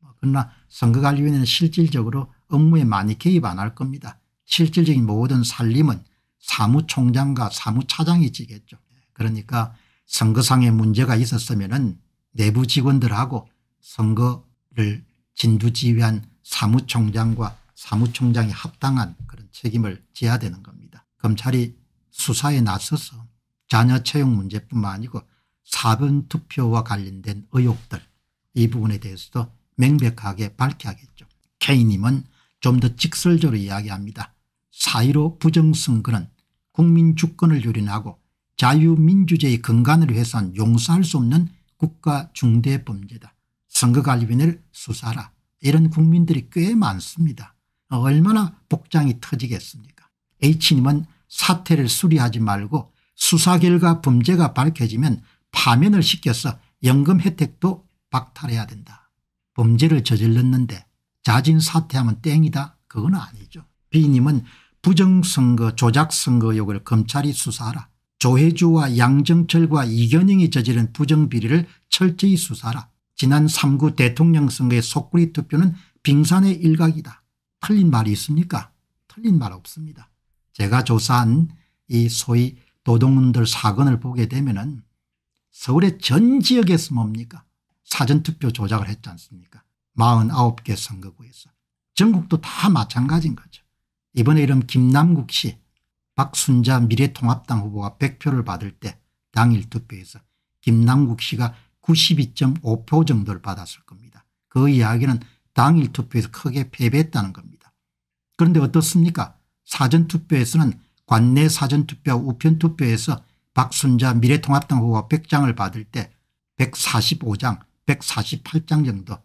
뭐 그러나 선거관리위원회는 실질적으로 업무에 많이 개입 안 할 겁니다. 실질적인 모든 살림은 사무총장과 사무차장이 지겠죠. 그러니까 선거상의 문제가 있었으면 은 내부 직원들하고 선거를 진두지휘한 사무총장과 사무총장이 합당한 그런 책임을 져야 되는 겁니다. 검찰이 수사에 나서서 자녀 채용 문제뿐만 아니고 사변 투표와 관련된 의혹들 이 부분에 대해서도 명백하게 밝혀야겠죠. K님은 좀 더 직설적으로 이야기합니다. 4.15 부정선거는 국민 주권을 유린하고 자유민주주의의 근간을 훼손 용서할 수 없는 국가 중대범죄다. 선거관리위원회를 수사라. 이런 국민들이 꽤 많습니다. 어, 얼마나 복장이 터지겠습니까 H님은 사태를 수리하지 말고 수사 결과 범죄가 밝혀지면 파면을 시켜서 연금 혜택도 박탈해야 된다. 범죄를 저질렀는데 자진 사퇴하면 땡이다. 그건 아니죠. B님은 부정선거 조작선거 욕을 검찰이 수사하라. 조혜주와 양정철과 이견영이 저지른 부정비리를 철저히 수사하라. 지난 3구 대통령 선거의 속구리 투표는 빙산의 일각이다. 틀린 말이 있습니까? 틀린 말 없습니다. 제가 조사한 이 소위 노동운들 사건을 보게 되면 은 서울의 전 지역에서 뭡니까? 사전투표 조작을 했지 않습니까? 49개 선거구에서. 전국도 다 마찬가지인 거죠. 이번에 이름 김남국 씨 박순자 미래통합당 후보가 100표를 받을 때 당일 투표에서 김남국 씨가 92.5표 정도를 받았을 겁니다. 그 이야기는 당일 투표에서 크게 패배했다는 겁니다. 그런데 어떻습니까 사전투표에서는 관내 사전투표와 우편투표에서 박순자 미래통합당 후보가 100장을 받을 때 145장 148장 정도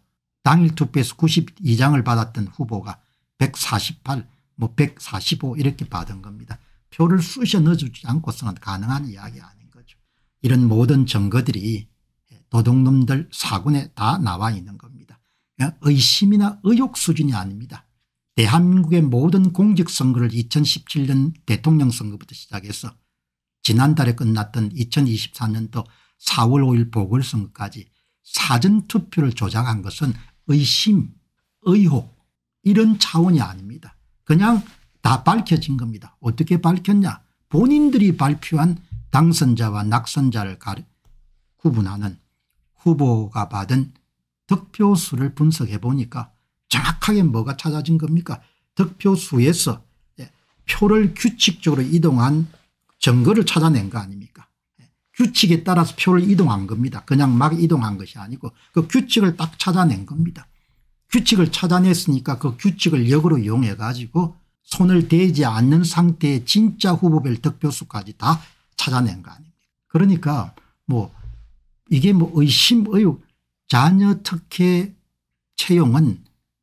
당일 투표에서 92장을 받았던 후보가 148 뭐145 이렇게 받은 겁니다. 표를 쑤셔 넣어주지 않고서는 가능한 이야기 아닌 거죠. 이런 모든 증거들이 도둑놈들 사군에 다 나와 있는 겁니다. 의심이나 의혹 수준이 아닙니다. 대한민국의 모든 공직선거를 2017년 대통령 선거부터 시작해서 지난달에 끝났던 2024년도 4월 5일 보궐선거까지 사전투표를 조작한 것은 의심, 의혹 이런 차원이 아닙니다. 그냥 다 밝혀진 겁니다. 어떻게 밝혔냐 본인들이 발표한 당선자와 낙선자를 구분하는 후보가 받은 득표수를 분석해 보니까 정확하게 뭐가 찾아진 겁니까 득표수에서 예, 표를 규칙적으로 이동한 증거를 찾아낸 거 아닙니까 예, 규칙에 따라서 표를 이동한 겁니다 그냥 막 이동한 것이 아니고 그 규칙을 딱 찾아낸 겁니다 규칙을 찾아냈으니까그 규칙을 역으로 이용해 가지고 손을 대지 않는 상태의 진짜 후보별 득표수까지 다 찾아낸 거 아닙니까 그러니까 뭐 이게 뭐 의심 의혹 자녀 특혜 채용은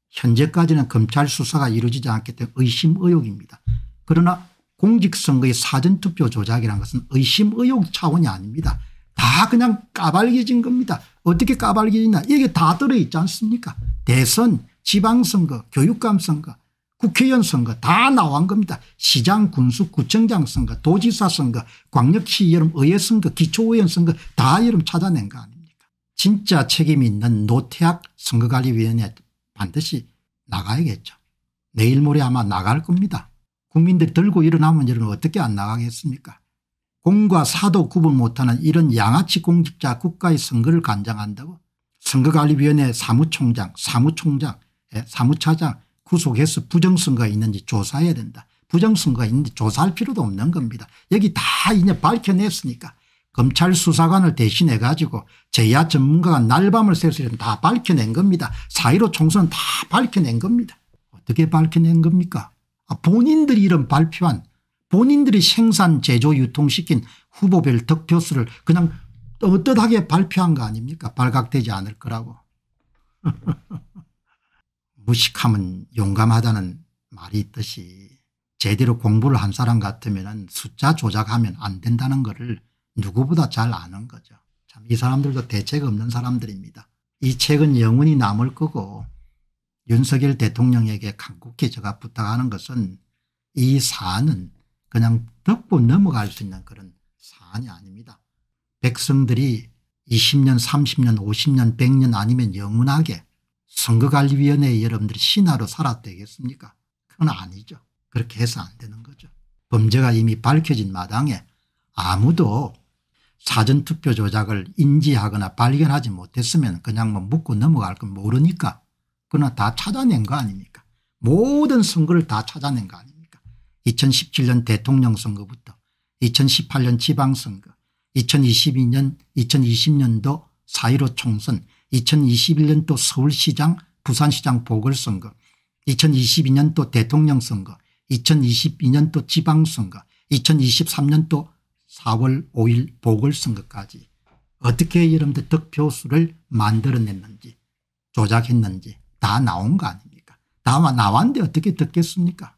현재까지는 검찰 수사가 이루어지지 않기 때문에 의심 의혹입니다. 그러나 공직선거의 사전투표 조작이라는 것은 의심 의혹 차원이 아닙니다. 다 그냥 까발려진 겁니다. 어떻게 까발려지냐 이게 다 들어있지 않습니까 대선 지방선거 교육감 선거 국회의원 선거 다 나온 겁니다. 시장 군수 구청장 선거 도지사 선거 광역시 여름 의회 선거 기초의원 선거 다 여름 찾아낸 거 아닙니까 진짜 책임 이 있는 노태학 선거관리위원회 반드시 나가야겠죠. 내일 모레 아마 나갈 겁니다. 국민들 이 들고 일어나면 여러분 어떻게 안 나가겠습니까 공과 사도 구분 못하는 이런 양아치 공직자 국가의 선거를 관장한다고 선거관리위원회 사무총장 사무총장 예, 사무차장 구속해서 부정선거가 있는지 조사해야 된다. 부정선거가 있는지 조사할 필요도 없는 겁니다. 여기 다 이제 밝혀냈으니까 검찰 수사관을 대신해 가지고 제야 전문가가 날밤을 새서 다 밝혀낸 겁니다. 사1로 총선 다 밝혀낸 겁니다. 어떻게 밝혀낸 겁니까 아, 본인들이 이런 발표한 본인들이 생산 제조 유통시킨 후보별 득표수를 그냥 떳떳하게 발표한 거 아닙니까? 발각되지 않을 거라고. (laughs) 무식함은 용감하다는 말이 있듯이 제대로 공부를 한 사람 같으면 숫자 조작하면 안 된다는 것을 누구보다 잘 아는 거죠. 참 이 사람들도 대책 없는 사람들입니다. 이 책은 영원히 남을 거고 윤석열 대통령에게 강국히 제가 부탁하는 것은 이 사안은 그냥 덮고 넘어갈 수 있는 그런 사안이 아닙니다. 백성들이 20년 30년 50년 100년 아니면 영원하게 선거관리위원회 여러분들이 신하로 살았대겠습니까 그건 아니죠. 그렇게 해서 안 되는 거죠. 범죄가 이미 밝혀진 마당에 아무도 사전투표 조작을 인지하거나 발견하지 못했으면 그냥 뭐 묻고 넘어갈 건 모르니까 그러나 다 찾아낸 거 아닙니까 모든 선거를 다 찾아낸 거 아닙니까 2017년 대통령 선거부터 2018년 지방선거 2022년 2020년도 4.15 총선 2021년도 서울시장 부산시장 보궐선거 2022년도 대통령 선거 2022년도 지방선거 2023년도 4월 5일 보궐선거까지 어떻게 여러분들 득표수를 만들어냈는지 조작했는지 다 나온 거 아닙니까 다 나왔는데 어떻게 듣겠습니까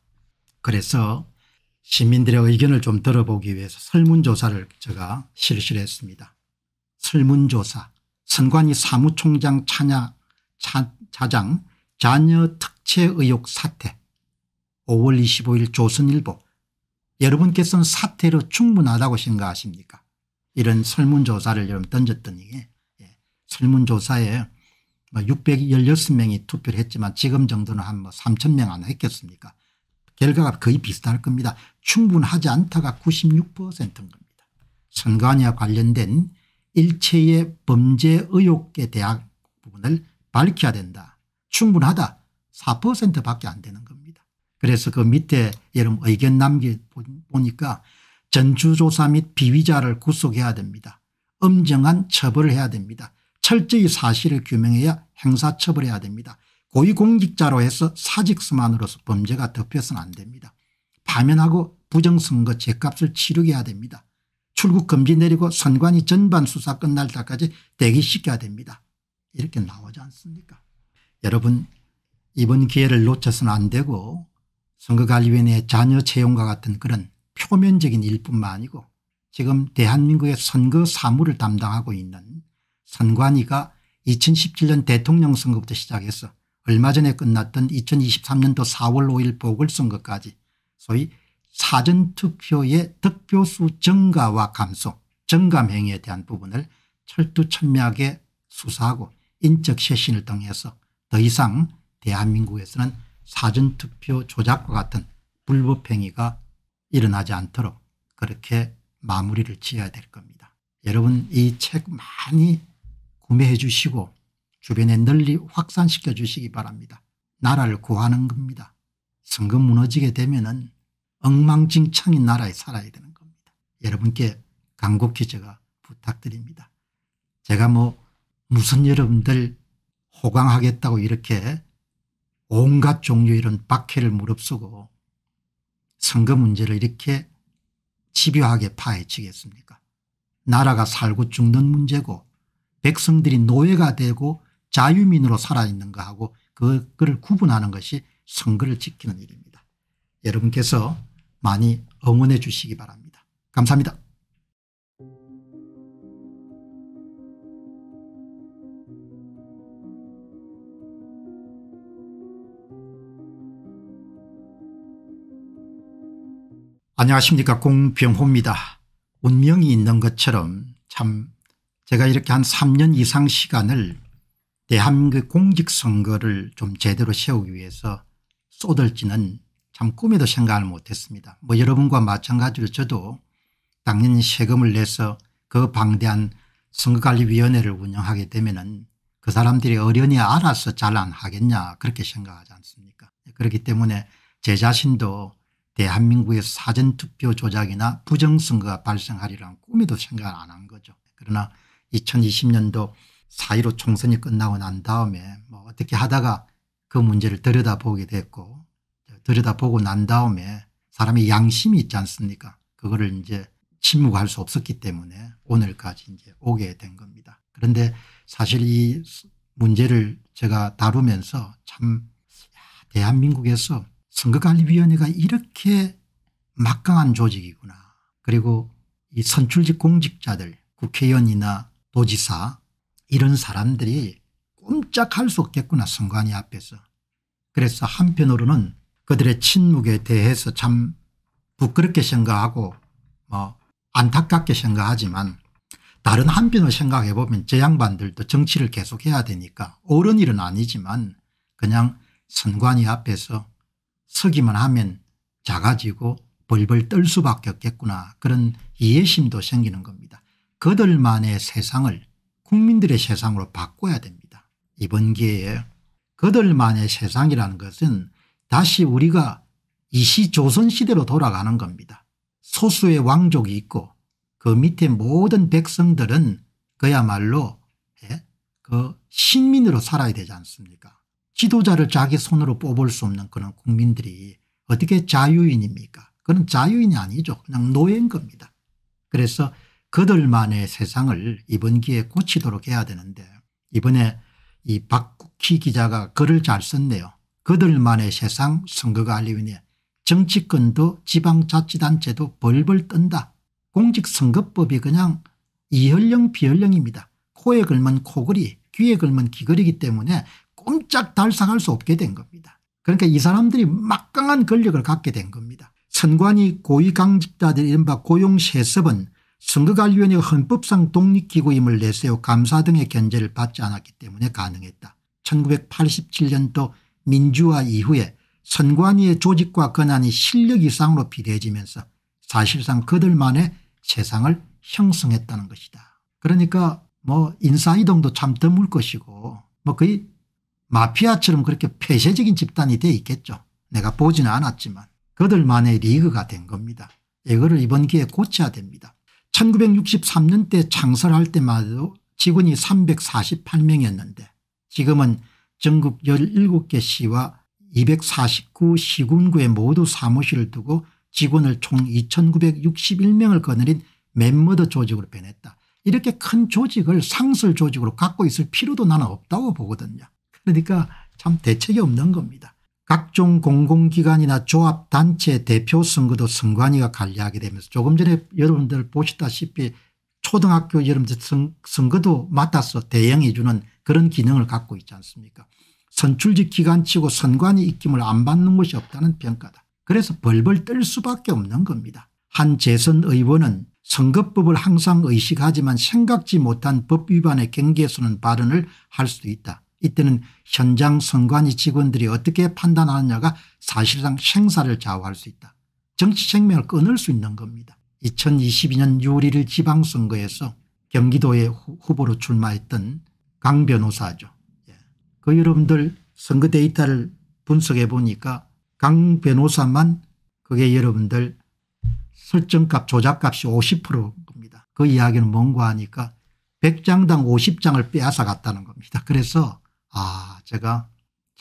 그래서 시민들의 의견을 좀 들어보기 위해서 설문조사를 제가 실시했습니다. 설문조사 선관위 사무총장 차냐, 차, 차장 자녀 특채 의혹 사태 5월 25일 조선일보 여러분께서는 사태로 충분하다고 생각하십니까 이런 설문조사를 여러분 던졌더니 예. 설문조사에 616명이 뭐 투표를 했지만 지금 정도는 한뭐3 0 0 0명안 했겠습니까 결과가 거의 비슷할 겁니다. 충분하지 않다가 96%인 겁니다. 선관위와 관련된 일체의 범죄 의혹에 대한 부분을 밝혀야 된다. 충분하다. 4%밖에 안 되는 겁니다. 그래서 그 밑에 여러분 의견 남기 보니까 전주조사 및 비위자를 구속해야 됩니다. 엄정한 처벌을 해야 됩니다. 철저히 사실을 규명해야 행사처벌해야 됩니다. 고위공직자로 해서 사직서만으로서 범죄가 덮여서는 안 됩니다. 파면하고 부정선거 제값을 치르게 해야 됩니다. 출국 금지 내리고 선관위 전반 수사 끝날 때까지 대기시켜야 됩니다. 이렇게 나오지 않습니까 여러분 이번 기회를 놓쳐서는 안 되고 선거관리위원회 자녀 채용과 같은 그런 표면적인 일뿐만 아니고 지금 대한민국의 선거 사무를 담당하고 있는 선관위가 2017년 대통령 선거부터 시작해서 얼마 전에 끝났던 2023년도 4월 5일 보궐선거까지 소위 사전투표의 득표수 증가와 감소 증감 행위에 대한 부분을 철두철미하게 수사하고 인적 쇄신을 통해서 더 이상 대한민국에서는 사전투표 조작과 같은 불법행위가 일어나지 않도록 그렇게 마무리를 지어야 될 겁니다. 여러분 이 책 많이 구매해 주시고 주변에 널리 확산시켜 주시기 바랍니다. 나라를 구하는 겁니다. 선거 무너지게 되면 은 엉망진창인 나라에 살아야 되는 겁니다. 여러분께 강국히 제가 부탁드립니다. 제가 뭐 무슨 여러분들 호강하겠다고 이렇게 온갖 종류 이런 박해를 무릅쓰고 선거 문제를 이렇게 집요하게 파헤치겠습니까 나라가 살고 죽는 문제고 백성들이 노예가 되고 자유민으로 살아있는 거하고 그걸 구분하는 것이 선거를 지키는 일입니다. 여러분께서 많이 응원해 주시기 바랍니다. 감사합니다. 안녕하십니까 공병호입니다. 운명이 있는 것처럼 참 제가 이렇게 한 3년 이상 시간을 대한민국 의 그 공직선거를 좀 제대로 세우기 위해서 쏟을지는 참 꿈에도 생각을 못했습니다. 뭐 여러분과 마찬가지로 저도 당연히 세금을 내서 그 방대한 선거관리위원회를 운영하게 되면은 그 사람들이 어련히 알아서 잘 안 하겠냐 그렇게 생각하지 않습니까 그렇기 때문에 제 자신도 대한민국의 사전투표 조작이나 부정선거가 발생하리라는 꿈에도 생각을 안한 거죠. 그러나 2020년도 4.15 총선이 끝나고 난 다음에 뭐 어떻게 하다가 그 문제를 들여다보게 됐고 들여다보고 난 다음에 사람의 양심이 있지 않습니까 그거를 이제 침묵할 수 없었기 때문에 오늘까지 이제 오게 된 겁니다. 그런데 사실 이 문제를 제가 다루면서 참 대한민국에서 선거관리위원회가 이렇게 막강한 조직이구나. 그리고 이 선출직 공직자들 국회의원이나 도지사 이런 사람들이 꼼짝할 수 없겠구나 선관위 앞에서. 그래서 한편으로는 그들의 침묵에 대해서 참 부끄럽게 생각하고 뭐 안타깝게 생각하지만 다른 한편으로 생각해 보면 제 양반들도 정치를 계속해야 되니까 옳은 일은 아니지만 그냥 선관위 앞에서 서기만 하면 작아지고 벌벌 떨 수밖에 없겠구나 그런 이해심도 생기는 겁니다. 그들만의 세상을 국민들의 세상으로 바꿔야 됩니다. 이번 기회에 그들만의 세상이라는 것은 다시 우리가 이시 조선시대로 돌아가는 겁니다. 소수의 왕족이 있고 그 밑에 모든 백성들은 그야말로 예? 그 신민으로 살아야 되지 않습니까 지도자를 자기 손으로 뽑을 수 없는 그런 국민들이 어떻게 자유인입니까 그건 자유인이 아니죠. 그냥 노예인 겁니다. 그래서 그들만의 세상을 이번 기회에 고치도록 해야 되는데 이번에 이 박국희 기자가 글을 잘 썼네요. 그들만의 세상 선거관리위원회 정치권도 지방자치단체도 벌벌 떤다. 공직선거법이 그냥 이연령 비연령입니다. 코에 걸면 코걸이 귀에 걸면 귀걸이기 때문에 꼼짝 달싹할 수 없게 된 겁니다. 그러니까 이 사람들이 막강한 권력을 갖게 된 겁니다. 선관위 고위강직자들 이른바 고용세습은 선거관리위원회가 헌법상 독립기구임을 내세워 감사 등의 견제를 받지 않았기 때문에 가능했다. 1987년도 민주화 이후에 선관위의 조직과 권한이 실력 이상으로 비대해지면서 사실상 그들만의 세상을 형성했다는 것이다. 그러니까 뭐 인사이동도 참 드물 것이고 뭐 거의 마피아처럼 그렇게 폐쇄적인 집단이 돼 있겠죠. 내가 보지는 않았지만 그들만의 리그가 된 겁니다. 이거를 이번 기회에 고쳐야 됩니다. 1963년 때 창설할 때마다 직원이 348명이었는데 지금은 전국 17개 시와 249 시군구에 모두 사무실을 두고 직원을 총 2961명을 거느린 멤머드 조직으로 변했다. 이렇게 큰 조직을 상설 조직으로 갖고 있을 필요도 나는 없다고 보거든요. 그러니까 참 대책이 없는 겁니다. 각종 공공기관이나 조합단체 대표 선거도 선관위가 관리하게 되면서 조금 전에 여러분들 보시다시피 초등학교 여러분들 선거도 맡아서 대응해 주는 그런 기능을 갖고 있지 않습니까 선출직 기관치고 선관위 입김을 안 받는 것이 없다는 평가다. 그래서 벌벌 떨 수밖에 없는 겁니다. 한 재선 의원은 선거법을 항상 의식하지만 생각지 못한 법 위반의 경계에서는 발언을 할 수도 있다. 이때는 현장 선관위 직원들이 어떻게 판단하느냐가 사실상 생사를 좌우할 수 있다. 정치 생명을 끊을 수 있는 겁니다. 2022년 6월 1일 지방선거에서 경기도의 후보로 출마했던 강 변호사죠. 예. 그 여러분들 선거 데이터를 분석해 보니까 강 변호사만 그게 여러분들 설정값 조작값이 50%입니다. 그 이야기는 뭔가 하니까 100장당 50장을 빼앗아 갔다는 겁니다. 그래서 아 제가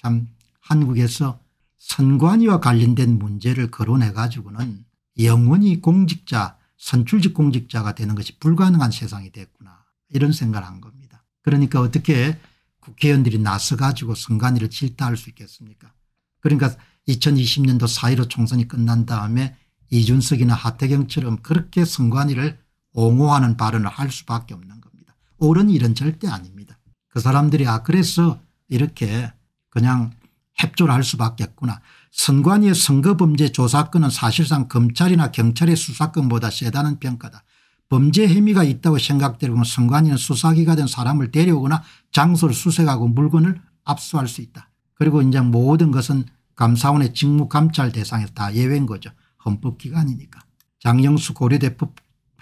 참 한국에서 선관위와 관련된 문제를 거론해 가지고는 영원히 공직자 선출직 공직자가 되는 것이 불가능한 세상이 됐구나 이런 생각을 한 겁니다. 그러니까 어떻게 국회의원들이 나서 가지고 선관위를 질타할 수 있겠습니까 그러니까 2020년도 4.15 총선이 끝난 다음에 이준석이나 하태경처럼 그렇게 선관위를 옹호하는 발언을 할 수밖에 없는 겁니다. 옳은 일은 절대 아닙니다. 그 사람들이 아 그래서 이렇게 그냥 협조를 할 수밖에 없구나. 선관위의 선거범죄 조사권은 사실상 검찰이나 경찰의 수사권보다 세다는 평가다. 범죄 혐의가 있다고 생각되면 선관위는 수사기관된 사람을 데려오거나 장소를 수색하고 물건을 압수할 수 있다. 그리고 이제 모든 것은 감사원의 직무감찰 대상에서 다 예외인 거죠. 헌법기관이니까. 장영수 고려대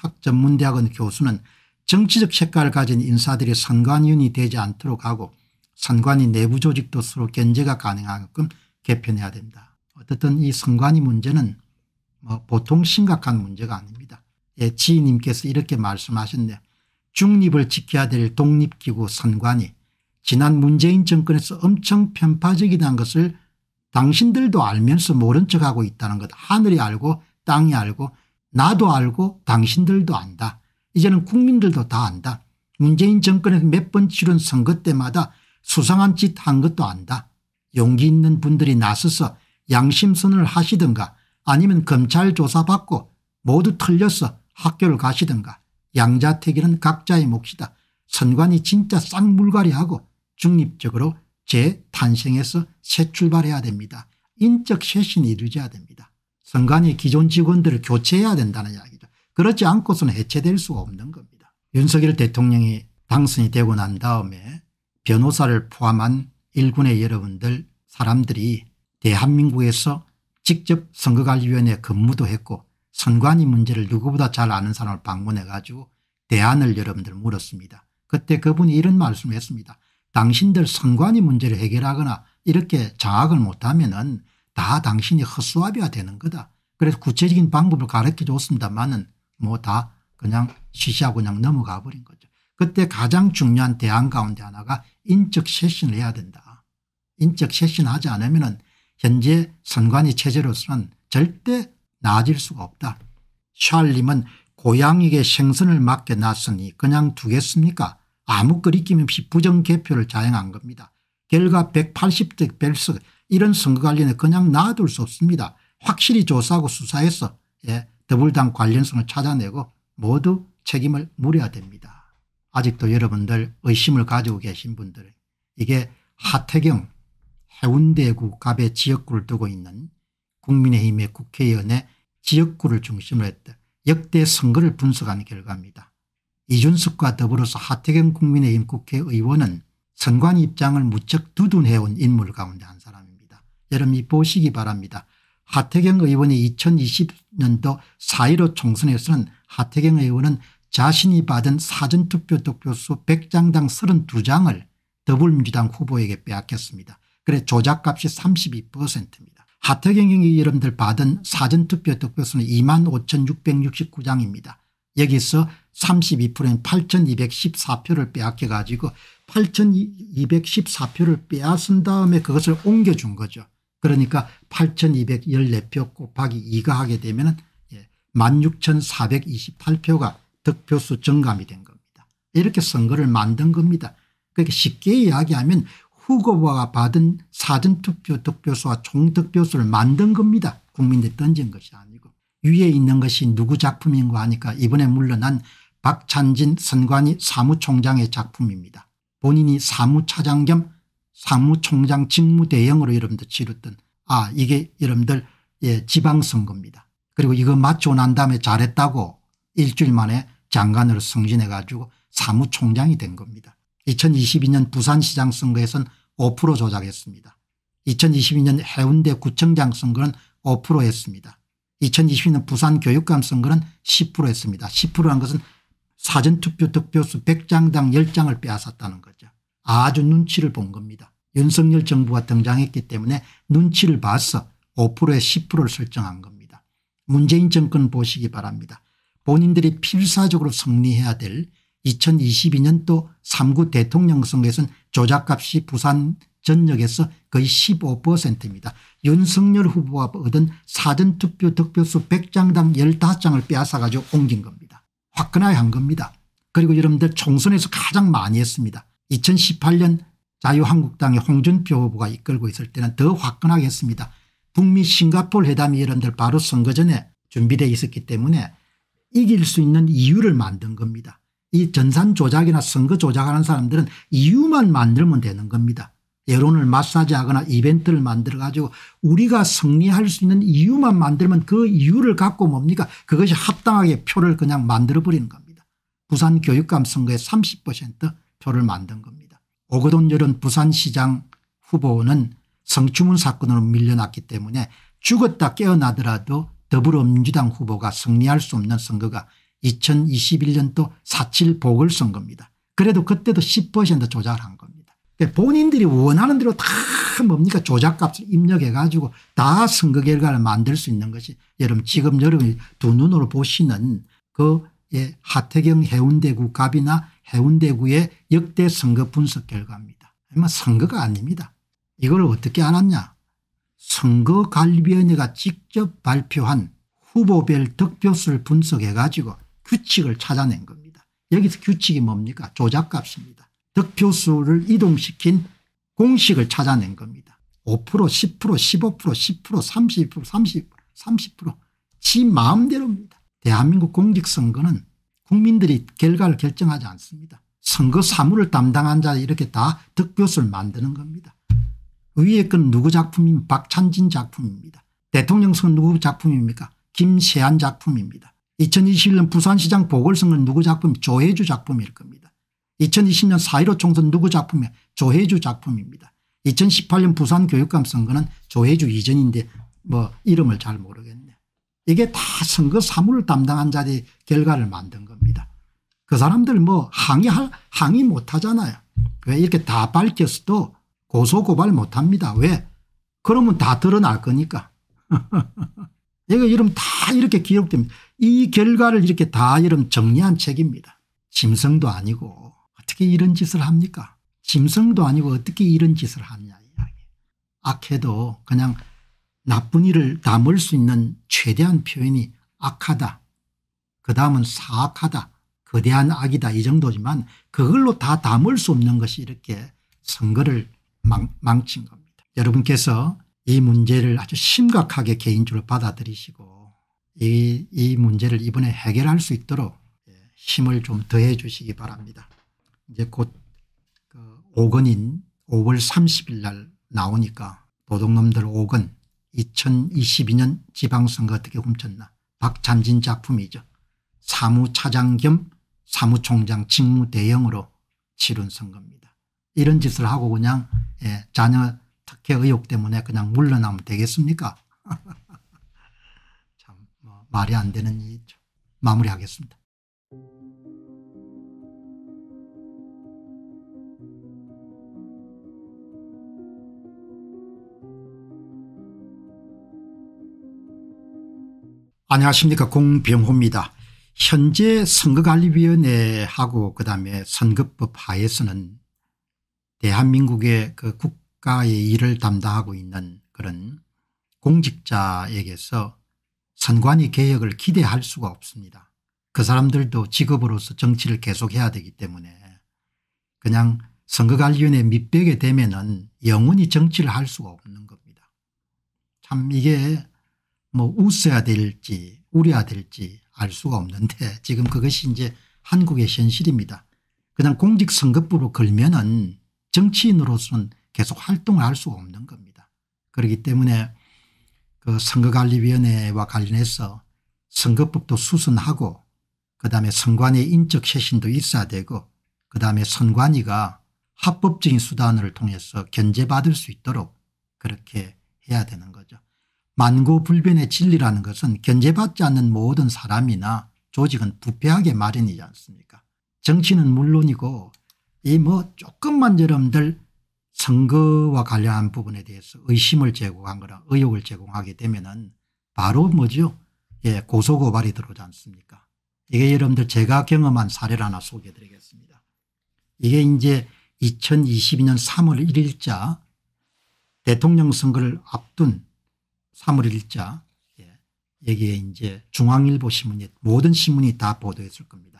법학전문대학원 교수는 정치적 색깔을 가진 인사들이 선관위원이 되지 않도록 하고 선관위 내부 조직도 서로 견제가 가능하게끔 개편해야 됩니다. 어쨌든 이 선관위 문제는 뭐 보통 심각한 문제가 아닙니다. 예, 지희님께서 이렇게 말씀하셨네 중립을 지켜야 될 독립기구 선관위 지난 문재인 정권에서 엄청 편파적이라는 것을 당신들도 알면서 모른 척하고 있다는 것 하늘이 알고 땅이 알고 나도 알고 당신들도 안다. 이제는 국민들도 다 안다. 문재인 정권에서 몇 번 치른 선거 때마다 수상한 짓 한 것도 안다. 용기 있는 분들이 나서서 양심선을 하시든가 아니면 검찰 조사받고 모두 틀려서 학교를 가시든가 양자택일은 각자의 몫이다. 선관이 진짜 쌍물갈이하고 중립적으로 재탄생해서 새 출발해야 됩니다. 인적 쇄신이 이루어져야 됩니다. 선관위 기존 직원들을 교체해야 된다는 이야기죠. 그렇지 않고서는 해체될 수가 없는 겁니다. 윤석열 대통령이 당선이 되고 난 다음에 변호사를 포함한 일군의 여러분들 사람들이 대한민국에서 직접 선거관리위원회 근무도 했고 선관위 문제를 누구보다 잘 아는 사람을 방문해 가지고 대안을 여러분들 물었습니다. 그때 그분이 이런 말씀을 했습니다. 당신들 선관위 문제를 해결하거나 이렇게 장악을 못하면 은다 당신이 허수아비가 되는 거다. 그래서 구체적인 방법을 가르쳐 줬습니다마는 뭐다 그냥 시시하고 그냥 넘어가 버린 거죠. 그때 가장 중요한 대안 가운데 하나가 인적 쇄신을 해야 된다. 인적 쇄신하지 않으면 현재 선관위 체제로서는 절대 나아질 수가 없다. 샬림은 고양이에게 생선을 맡겨 놨으니 그냥 두겠습니까 아무 거리낌 없이 부정 개표를 자행한 겁니다. 결과 180대 벨스 이런 선거 관련에 그냥 놔둘 수 없습니다. 확실히 조사하고 수사해서 예, 더불당 관련성을 찾아내고 모두 책임을 물어야 됩니다. 아직도 여러분들 의심을 가지고 계신 분들 이게 하태경 해운대구 갑의 지역구를 두고 있는 국민의힘의 국회의원의 지역구를 중심으로 했던 역대 선거를 분석한 결과입니다. 이준석과 더불어서 하태경 국민의힘 국회의원은 선관 입장을 무척 두둔해온 인물 가운데 한 사람입니다. 여러분이 보시기 바랍니다. 하태경 의원이 2020년도 4.15 총선에서는 하태경 의원은 자신이 받은 사전투표 득표수 100장당 32장을 더불민주당 후보에게 빼앗겼습니다. 그래 조작값이 32%입니다. 하태경이 여러분들 받은 사전투표 득표수는 25,669장입니다. 여기서 32%인 8,214표를 빼앗겨가지고 8,214표를 빼앗은 다음에 그것을 옮겨준 거죠. 그러니까 8,214표 곱하기 2가 하게 되면 16,428표가 예, 득표수 증감이 된 겁니다. 이렇게 선거를 만든 겁니다. 그러니 쉽게 이야기하면 후보가 받은 사전투표 득표수와 총득표수를 만든 겁니다. 국민들이 던진 것이 아니고 위에 있는 것이 누구 작품인가 하니까 이번에 물러난 박찬진 선관위 사무총장의 작품입니다. 본인이 사무차장 겸 사무총장 직무대행으로 여러분들 치렀던 아 이게 여러분들 예, 지방선거입니다. 그리고 이거 맞춰 난 다음에 잘했다고 일주일 만에 장관으로 승진해 가지고 사무총장이 된 겁니다. 2022년 부산시장 선거에선 5% 조작했습니다. 2022년 해운대 구청장 선거는 5% 했습니다. 2022년 부산 교육감 선거는 10% 했습니다. 10%한 것은 사전투표 득표수 100장당 10장을 빼앗았다는 거죠. 아주 눈치를 본 겁니다. 윤석열 정부가 등장했기 때문에 눈치를 봐서 5%에 10%를 설정한 겁니다. 문재인 정권 보시기 바랍니다. 본인들이 필사적으로 승리해야 될 2022년도 3구 대통령 선거에서는 조작값이 부산 전역에서 거의 15%입니다. 윤석열 후보가 얻은 사전투표 득표수 100장당 15장을 빼앗아가지고 옮긴 겁니다. 화끈하게 한 겁니다. 그리고 여러분들 총선에서 가장 많이 했습니다. 2018년 자유한국당의 홍준표 후보가 이끌고 있을 때는 더 화끈하게 했습니다. 북미 싱가폴 회담이 여러분들 바로 선거 전에 준비되어 있었기 때문에 이길 수 있는 이유를 만든 겁니다. 이 전산 조작이나 선거 조작하는 사람들은 이유만 만들면 되는 겁니다. 여론을 마사지하거나 이벤트를 만들어 가지고 우리가 승리할 수 있는 이유만 만들면 그 이유를 갖고 뭡니까 그것이 합당하게 표를 그냥 만들어 버리는 겁니다. 부산 교육감 선거에 30% 표를 만든 겁니다. 오거돈 여론 부산시장 후보는 성추문 사건으로 밀려났기 때문에 죽었다 깨어나더라도 더불어민주당 후보가 승리할 수 없는 선거가 2021년도 4.7 보궐선거입니다. 그래도 그때도 10% 조작한 겁니다. 본인들이 원하는 대로 다 뭡니까 조작값을 입력해 가지고 다 선거 결과를 만들 수 있는 것이 여러분 지금 여러분이 두 눈으로 보시는 그 예, 하태경 해운대구 갑이나 해운대구의 역대 선거 분석 결과입니다. 아마 선거가 아닙니다. 이걸 어떻게 알았냐 선거관리위원회가 직접 발표한 후보별 득표수를 분석해 가지고 규칙을 찾아낸 겁니다. 여기서 규칙이 뭡니까 조작값입니다. 득표수를 이동시킨 공식을 찾아낸 겁니다. 5% 10% 15% 10% 30% 30% 30%, 지 마음대로입니다. 대한민국 공직선거는 국민들이 결과를 결정하지 않습니다. 선거 사무를 담당한 자 이렇게 다 득표수를 만드는 겁니다. 위에 건 누구 작품인 박찬진 작품입니다. 대통령 선거 누구 작품입니까 김세한 작품입니다. 2021년 부산시장 보궐선거는 누구 작품 조혜주 작품일 겁니다. 2020년 4.15 총선 누구 작품이 조혜주 작품입니다. 2018년 부산교육감 선거는 조혜주 이전인데 뭐 이름을 잘 모르겠네. 이게 다 선거 사무를 담당한 자들이 결과를 만든 겁니다. 그 사람들 뭐 항의, 할 항의 못하잖아요. 왜 이렇게 다 밝혔어도 고소고발 못합니다. 왜? 그러면 다 드러날 거니까. (laughs) 이거 이름 다 이렇게 기록됩니다. 이 결과를 이렇게 다 이름 정리한 책입니다. 짐승도 아니고 어떻게 이런 짓을 합니까? 짐승도 아니고 어떻게 이런 짓을 하냐 악해도 그냥 나쁜 일을 담을 수 있는 최대한 표현이 악하다. 그 다음은 사악하다. 거대한 악이다 이 정도지만 그걸로 다 담을 수 없는 것이 이렇게 선거를 망, 망친 겁니다. 여러분께서 이 문제를 아주 심각하게 개인적으로 받아들이시고 이, 이 문제를 이번에 해결할 수 있도록 예, 힘을 좀 더해 주시기 바랍니다. 이제 곧 그 오건인 5월 30일 날 나오니까 도둑놈들 오건 2022년 지방선거 어떻게 훔쳤나 박찬진 작품이죠. 사무차장 겸 사무총장 직무대행으로 치른 선거입니다. 이런 짓을 하고 그냥 예, 자녀 특혜 의혹 때문에 그냥 물러나면 되겠습니까? (laughs) 참뭐 말이 안 되는 일이죠. 마무리하겠습니다. 안녕하십니까 공병호입니다. 현재 선거관리위원회하고 그다음에 선거법 하에서는 대한민국의 그 국가의 일을 담당하고 있는 그런 공직자에게서 선관위 개혁을 기대할 수가 없습니다. 그 사람들도 직업으로서 정치를 계속해야 되기 때문에 그냥 선거관리위원회 밑벽에 되면은 영원히 정치를 할 수가 없는 겁니다. 참 이게 뭐 웃어야 될지 우려야 될지 알 수가 없는데 지금 그것이 이제 한국의 현실입니다. 그냥 공직선거법으로 걸면은 정치인으로서는 계속 활동을 할 수가 없는 겁니다. 그렇기 때문에 그 선거관리위원회와 관련해서 선거법도 수선하고 그다음에 선관의 인적 쇄신도 있어야 되고 그다음에 선관위가 합법적인 수단을 통해서 견제받을 수 있도록 그렇게 해야 되는 거죠. 만고불변의 진리라는 것은 견제받지 않는 모든 사람이나 조직은 부패하게 마련이지 않습니까 정치는 물론이고 이뭐 조금만 여러분들 선거와 관련한 부분에 대해서 의심을 제공한거나 의혹을 제공하게 되면은 바로 뭐죠? 예, 고소고발이 들어오지 않습니까? 이게 여러분들 제가 경험한 사례를 하나 소개해 드리겠습니다. 이게 이제 2022년 3월 1일자 대통령 선거를 앞둔 3월 1일자 예, 여기에 이제 중앙일보 신문이 모든 신문이 다 보도했을 겁니다.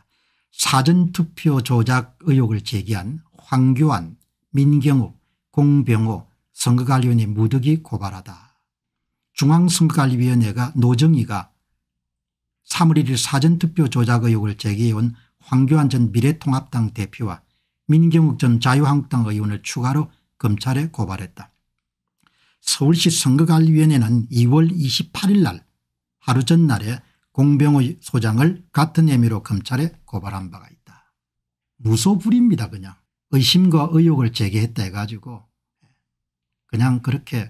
사전투표 조작 의혹을 제기한 황교안, 민경욱, 공병호 선거관리위원회 무더기 고발하다. 중앙선거관리위원회가 노정희가 3월 1일 사전투표 조작 의혹을 제기해온 황교안 전 미래통합당 대표와 민경욱 전 자유한국당 의원을 추가로 검찰에 고발했다. 서울시 선거관리위원회는 2월 28일 날 하루 전날에 공병의 소장을 같은 혐의로 검찰에 고발한 바가 있다. 무소불입니다 그냥. 의심과 의혹을 제기했다 해가지고 그냥 그렇게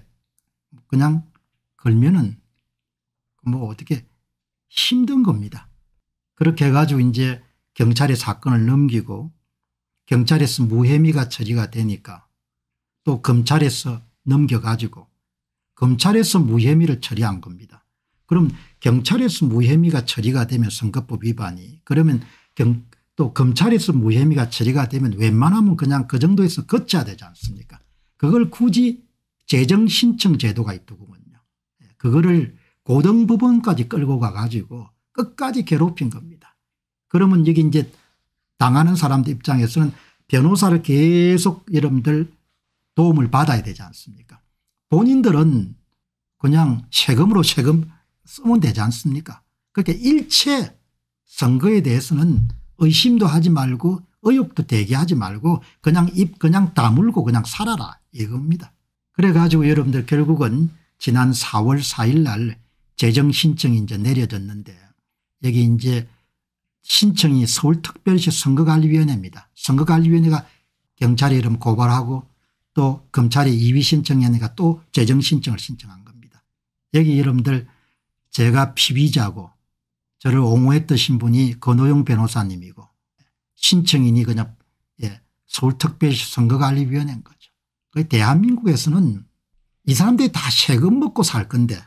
그냥 걸면은 뭐 어떻게 힘든 겁니다. 그렇게 해가지고 이제 경찰에 사건을 넘기고 경찰에서 무혐의가 처리가 되니까 또 검찰에서 넘겨가지고 검찰에서 무혐의를 처리한 겁니다. 그럼 경찰에서 무혐의가 처리가 되면 선거법 위반이 그러면 경, 또 검찰에서 무혐의가 처리가 되면 웬만하면 그냥 그 정도에서 걷자 되지 않습니까 그걸 굳이 재정신청 제도가 있더군요. 예, 그거를 고등법원까지 끌고 가가지고 끝까지 괴롭힌 겁니다. 그러면 여기 이제 당하는 사람들 입장에서는 변호사를 계속 여러분들 도움을 받아야 되지 않습니까 본인들은 그냥 세금으로 세금 쓰면 되지 않습니까 그렇게 일체 선거에 대해서는 의심도 하지 말고 의욕도 대기하지 말고 그냥 입 그냥 다물고 그냥 살아라 이겁니다. 그래가지고 여러분들 결국은 지난 4월 4일 날 재정신청이 이제 내려졌는데 여기 이제 신청이 서울특별시 선거관리위원회입니다. 선거관리위원회가 경찰에 이름 고발하고 또 검찰이 이위신청이원니가또 재정신청을 신청한 겁니다. 여기 여러분들 제가 피의자고 저를 옹호했던 신분이 건호용 변호사님이고 신청인이 그냥 예, 서울특별시 선거관리위원회인 거죠. 대한민국에서는 이 사람들이 다 세금 먹고 살 건데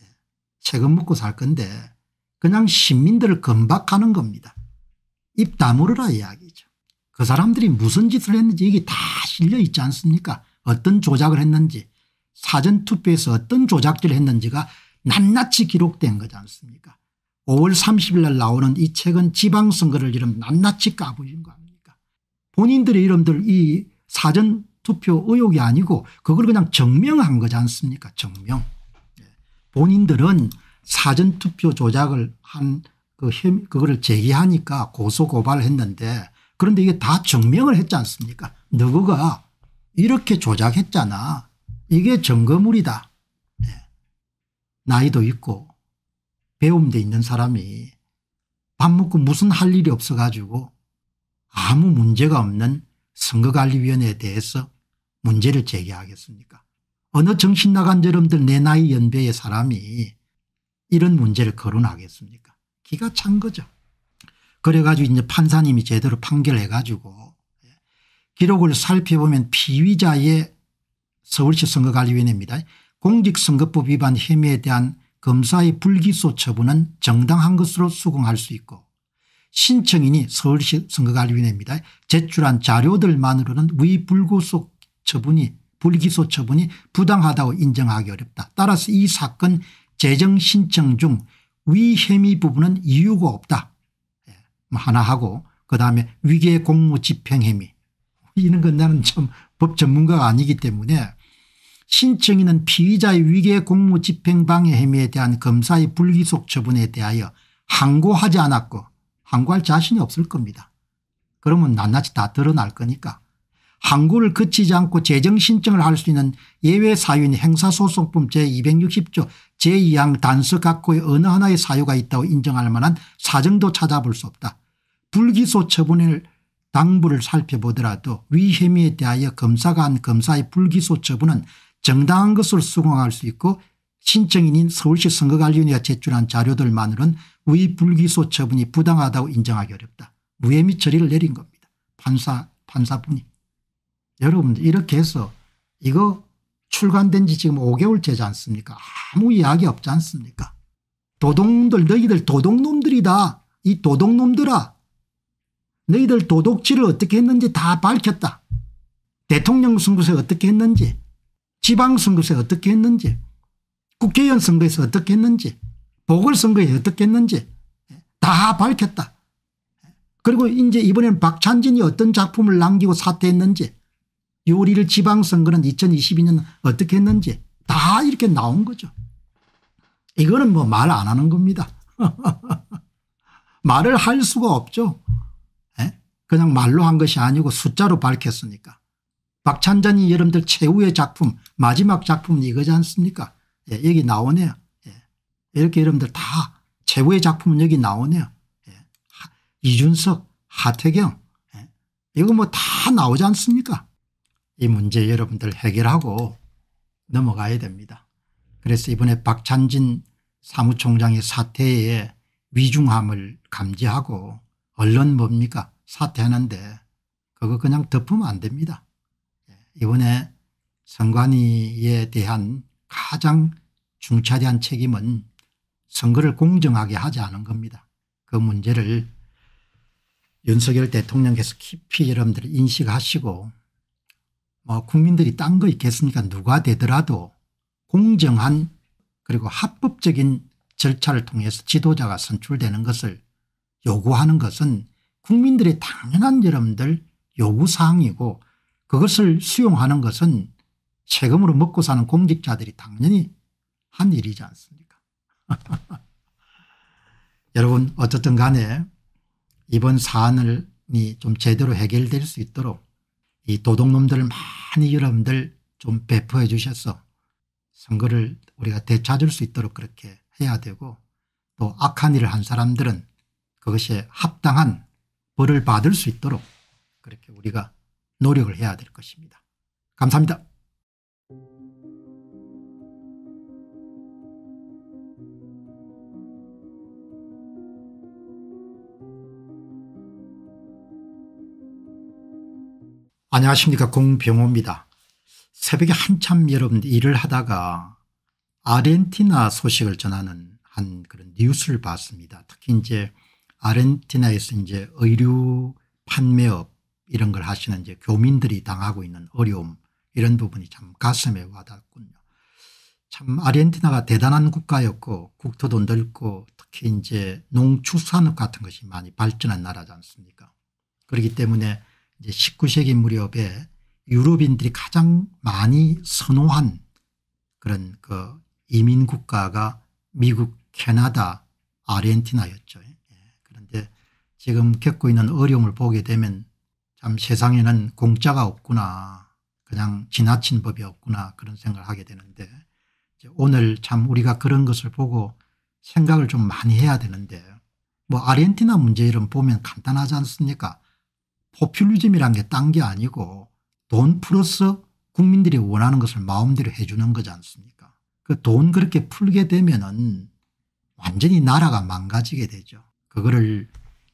예, 세금 먹고 살 건데 그냥 시민들을 건박하는 겁니다. 입다물어라 이야기죠. 그 사람들이 무슨 짓을 했는지 이게 다 실려 있지 않습니까 어떤 조작을 했는지 사전투표에서 어떤 조작질을 했는지가 예. 낱낱이 기록된 거지 않습니까 5월 30일 날 나오는 이 책은 지방선거를 이름 낱낱이 까부신 거 아닙니까 본인들의 이름들 이 사전 투표 의혹이 아니고 그걸 그냥 증명한 거지 않습니까 증명 예. 본인들은 사전투표 조작을 한그 혐, 그거를 제기하니까 고소고발 했는데 그런데 이게 다 증명을 했지 않습니까 누구가 이렇게 조작했잖아 이게 증거물이다 나이도 있고 배움도 있는 사람이 밥 먹고 무슨 할 일이 없어가지고 아무 문제가 없는 선거관리위원회에 대해서 문제를 제기하겠습니까 어느 정신 나간 저놈들 내 나이 연배의 사람이 이런 문제를 거론하겠습니까 기가 찬 거죠. 그래가지고 이제 판사님이 제대로 판결해가지고 기록을 살펴보면 피의자의 서울시 선거관리위원회입니다. 공직선거법 위반 혐의에 대한 검사의 불기소 처분은 정당한 것으로 수긍할 수 있고 신청인이 서울시 선거관리위원회입니다. 제출한 자료들만으로는 위불구속 처분이 불기소 처분이 부당하다고 인정하기 어렵다. 따라서 이 사건 재정신청 중 위혐의 부분은 이유가 없다. 예, 뭐 하나 하고 그다음에 위계 공무 집행 혐의 이런 건 나는 참법 전문가가 아니기 때문에 신청인은 피의자의 위계 공무집행방해 혐의에 대한 검사의 불기소 처분에 대하여 항고하지 않았고 항고할 자신이 없을 겁니다. 그러면 낱낱이 다 드러날 거니까. 항고를 거치지 않고 재정신청을 할 수 있는 예외사유인 행사소송법 제260조 제2항 단서 각고의 어느 하나의 사유가 있다고 인정할 만한 사정도 찾아볼 수 없다. 불기소 처분을 당부를 살펴보더라도 위 혐의에 대하여 검사가 한 검사의 불기소 처분은 정당한 것을 수긍할 수 있고 신청인인 서울시 선거관리위원회가 제출한 자료들만으로는 위 불기소 처분이 부당하다고 인정하기 어렵다. 무혐의 처리를 내린 겁니다. 판사, 판사분이. 여러분들 이렇게 해서 이거 출간된 지 지금 5개월째지 않습니까? 아무 이야기 없지 않습니까? 도둑놈들 너희들 도둑놈들이다. 이 도둑놈들아 너희들 도둑질을 어떻게 했는지 다 밝혔다. 대통령 선거에 어떻게 했는지 지방선거에서 어떻게 했는지 국회의원 선거에서 어떻게 했는지 보궐선거에 어떻게 했는지 예, 다 밝혔다. 그리고 이제 이번엔 박찬진이 어떤 작품을 남기고 사퇴했는지 요리를 지방선거는 2022년 어떻게 했는지 다 이렇게 나온 거죠. 이거는 뭐 말 안 하는 겁니다. (laughs) 말을 할 수가 없죠. 예? 그냥 말로 한 것이 아니고 숫자로 밝혔으니까. 박찬전이 여러분들 최후의 작품 마지막 작품이 이거지 않습니까 예, 여기 나오네요 예, 이렇게 여러분들 다 최후의 작품은 여기 나오네요 예, 하, 이준석 하태경 예. 이거 뭐 다 나오지 않습니까 이 문제 여러분들 해결하고 넘어가야 됩니다 그래서 이번에 박찬진 사무총장의 사태에 위중함을 감지하고 언론 뭡니까 사퇴하는데 그거 그냥 덮으면 안 됩니다. 이번에 선관위에 대한 가장 중차대한 책임은 선거를 공정하게 하지 않은 겁니다. 그 문제를 윤석열 대통령께서 깊이 여러분들 인식하시고 뭐 국민들이 딴 거 있겠습니까 누가 되더라도 공정한 그리고 합법적인 절차를 통해서 지도자가 선출되는 것을 요구하는 것은 국민들의 당연한 여러분들 요구사항이고 그것을 수용하는 것은 세금으로 먹고 사는 공직자들이 당연히 한 일이지 않습니까 (laughs) 여러분 어쨌든 간에 이번 사안이 좀 제대로 해결될 수 있도록 이 도둑놈들을 많이 여러분들 좀 배포해 주셔서 선거를 우리가 되찾을 수 있도록 그렇게 해야 되고 또 악한 일을 한 사람들은 그것에 합당한 벌을 받을 수 있도록 그렇게 우리가 노력을 해야 될 것입니다. 감사합니다. 안녕하십니까 공병호입니다. 새벽에 한참 여러분 일을 하다가 아르헨티나 소식을 전하는 한 그런 뉴스를 봤습니다. 특히 이제 아르헨티나에서 이제 의류 판매업 이런 걸 하시는 이제 교민들이 당하고 있는 어려움 이런 부분이 참 가슴에 와닿군요. 참 아르헨티나가 대단한 국가였고 국토도 넓고 특히 이제 농축산업 같은 것이 많이 발전한 나라지 않습니까 그렇기 때문에 이제 19세기 무렵에 유럽인들이 가장 많이 선호한 그런 그 이민 국가가 미국 캐나다 아르헨티나였죠. 예. 그런데 지금 겪고 있는 어려움을 보게 되면 참 세상에는 공짜가 없구나 그냥 지나친 법이 없구나 그런 생각을 하게 되는데 오늘 참 우리가 그런 것을 보고 생각을 좀 많이 해야 되는데 뭐 아르헨티나 문제 이름 보면 간단하지 않습니까 포퓰리즘이란 게 딴 게 아니고 돈 플러스 국민들이 원하는 것을 마음대로 해주는 거지 않습니까 그 돈 그렇게 풀게 되면 은 완전히 나라가 망가지게 되죠 그거를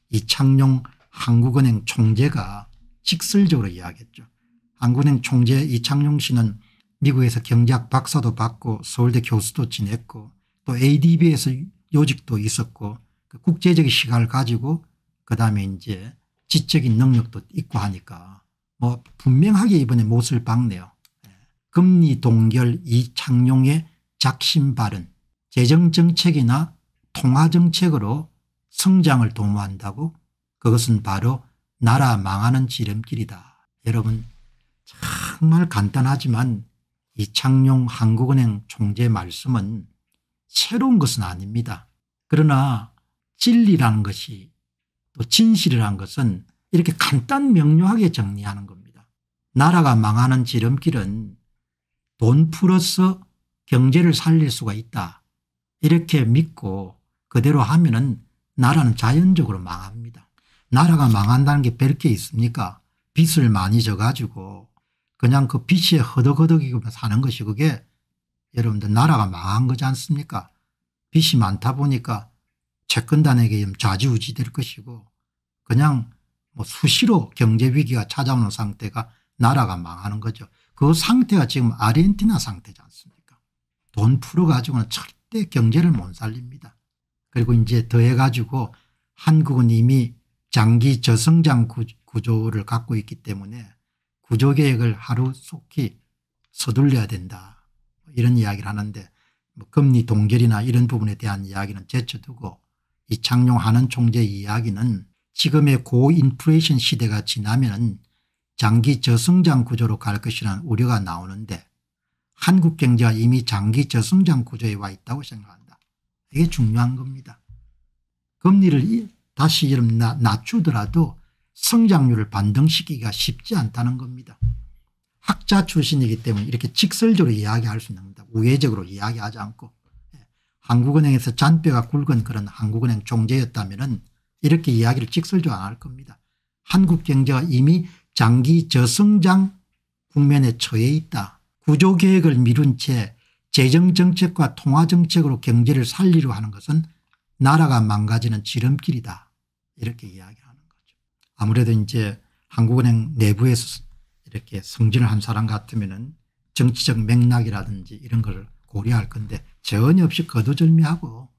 이창용 한국은행 총재가 직설적으로 이야기했죠. 한국은 총재 이창용 씨는 미국에서 경제학 박사도 받고 서울대 교수도 지냈고 또 ADB에서 요직도 있었고 그 국제적인 시각을 가지고 그다음에 이제 지적인 능력도 있고 하니까 뭐 분명하게 이번에 못을 박네요. 예. 금리 동결 이창용의 작심 발언 재정정책이나 통화정책으로 성장을 도모한다고 그것은 바로 나라 망하는 지름길이다. 여러분 정말 간단하지만 이창용 한국은행 총재 말씀은 새로운 것은 아닙니다. 그러나 진리라는 것이 또 진실이라는 것은 이렇게 간단 명료하게 정리하는 겁니다. 나라가 망하는 지름길은 돈 풀어서 경제를 살릴 수가 있다. 이렇게 믿고 그대로 하면 은 나라는 자연적으로 망합니다. 나라가 망한다는 게 별 게 있습니까 빚을 많이 져가지고 그냥 그 빚에 허덕허덕이고 사는 것이 그게 여러분들 나라가 망한 거지 않습니까 빚이 많다 보니까 채권단에게 좌지우지 될 것이고 그냥 뭐 수시로 경제위기가 찾아오는 상태가 나라가 망하는 거죠. 그 상태가 지금 아르헨티나 상태지 않습니까 돈 풀어가지고는 절대 경제를 못 살립니다. 그리고 이제 더해가지고 한국은 이미 장기 저성장 구조를 갖고 있기 때문에 구조계획을 하루 속히 서둘려야 된다 뭐 이런 이야기를 하는데 뭐 금리 동결이나 이런 부분에 대한 이야기는 제쳐두고 이창용 하는 총재 의 이야기는 지금의 고인플레이션 시대가 지나면 장기 저성장 구조로 갈 것이라는 우려가 나오는데 한국 경제가 이미 장기 저성장 구조에 와 있다고 생각한다. 이게 중요한 겁니다. 금리를 다시 이름 낮추더라도 성장률을 반등시키기가 쉽지 않다는 겁니다. 학자 출신이기 때문에 이렇게 직설적으로 이야기할 수 있는 겁니다. 우회적으로 이야기하지 않고 예. 한국은행에서 잔뼈가 굵은 그런 한국은행 종재였다면 이렇게 이야기를 직설적으로 안 할 겁니다. 한국 경제가 이미 장기 저성장 국면에 처해 있다. 구조개혁을 미룬 채 재정정책과 통화정책으로 경제를 살리려 하는 것은 나라가 망가지는 지름길이다. 이렇게 이야기하는 거죠. 아무래도 이제 한국은행 내부에서 이렇게 승진을 한 사람 같으면 정치적 맥락이라든지 이런 걸 고려할 건데 전혀 없이 거두절미하고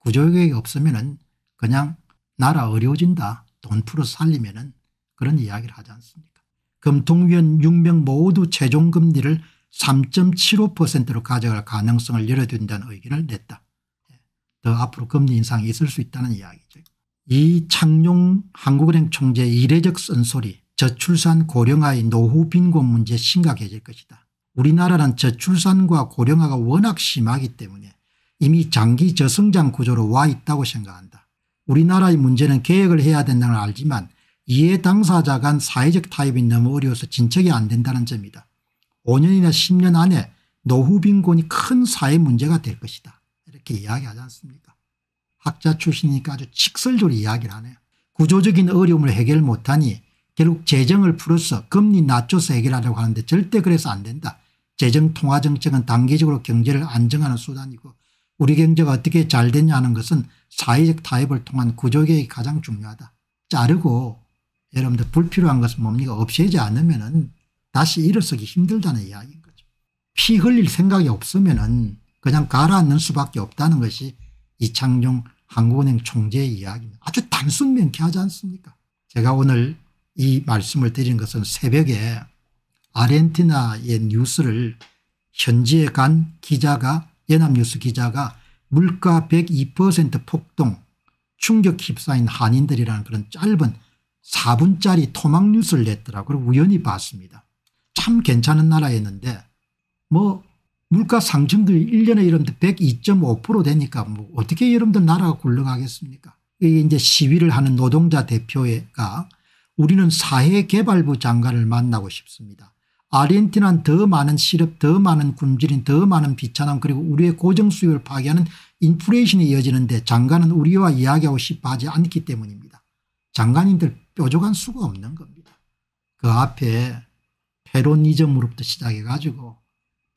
구조개혁이 없으면은 그냥 나라 어려워진다. 돈 풀어 살리면은 그런 이야기를 하지 않습니까? 금통위원 6명 모두 최종 금리를 3.75%로 가져갈 가능성을 열어둔다는 의견을 냈다. 예, 더 앞으로 금리 인상이 있을 수 있다는 이야기죠. 이창룡 한국은행 총재 의 이례적 쓴소리 저출산 고령화의 노후 빈곤 문제 심각해질 것이다. 우리나라는 저출산과 고령화가 워낙 심하기 때문에 이미 장기 저성장 구조로 와 있다고 생각한다. 우리나라의 문제는 계획을 해야 된다는 걸 알지만 이해 당사자 간 사회적 타협이 너무 어려워서 진척이 안 된다는 점이다. 5년이나 10년 안에 노후 빈곤이 큰 사회 문제가 될 것이다. 이렇게 이야기하지 않습니까 학자 출신이니까 아주 직설적으로 이야기를 하네요. 구조적인 어려움을 해결 못하니 결국 재정을 풀어서 금리 낮춰서 해결하려고 하는데 절대 그래서 안 된다. 재정 통화 정책은 단기적으로 경제를 안정하는 수단이고 우리 경제가 어떻게 잘 되냐 는 것은 사회적 타협을 통한 구조개혁이 가장 중요하다. 자르고 여러분들 불필요한 것은 뭡니까 없애지 않으면 은 다시 일어서기 힘들다는 이야기인 거죠. 피 흘릴 생각이 없으면 은 그냥 가라앉는 수밖에 없다는 것이 이창용 한국은행 총재의 이야기입니다. 아주 단순 명쾌하지 않습니까? 제가 오늘 이 말씀을 드린 것은 새벽에 아르헨티나의 뉴스를 현지에 간 기자가 연합뉴스 기자가 물가 102% 폭동 충격 휩싸인 한인들이라는 그런 짧은 4분짜리 토막 뉴스를 냈더라고요. 우연히 봤습니다. 참 괜찮은 나라였는데 뭐 물가 상승률이 1년에 여러분들 102.5% 되니까 뭐 어떻게 여러분들 나라가 굴러가겠습니까 이게 이제 시위를 하는 노동자 대표가 우리는 사회개발부 장관을 만나고 싶습니다. 아르헨티나는 더 많은 실업 더 많은 굶주림 더 많은 비참함 그리고 우리의 고정수입을 파괴하는 인플레이션이 이어지는데 장관은 우리와 이야기하고 싶어 하지 않기 때문입니다. 장관님들 뾰족한 수가 없는 겁니다. 그 앞에 페로니즘으로부터 시작해 가지고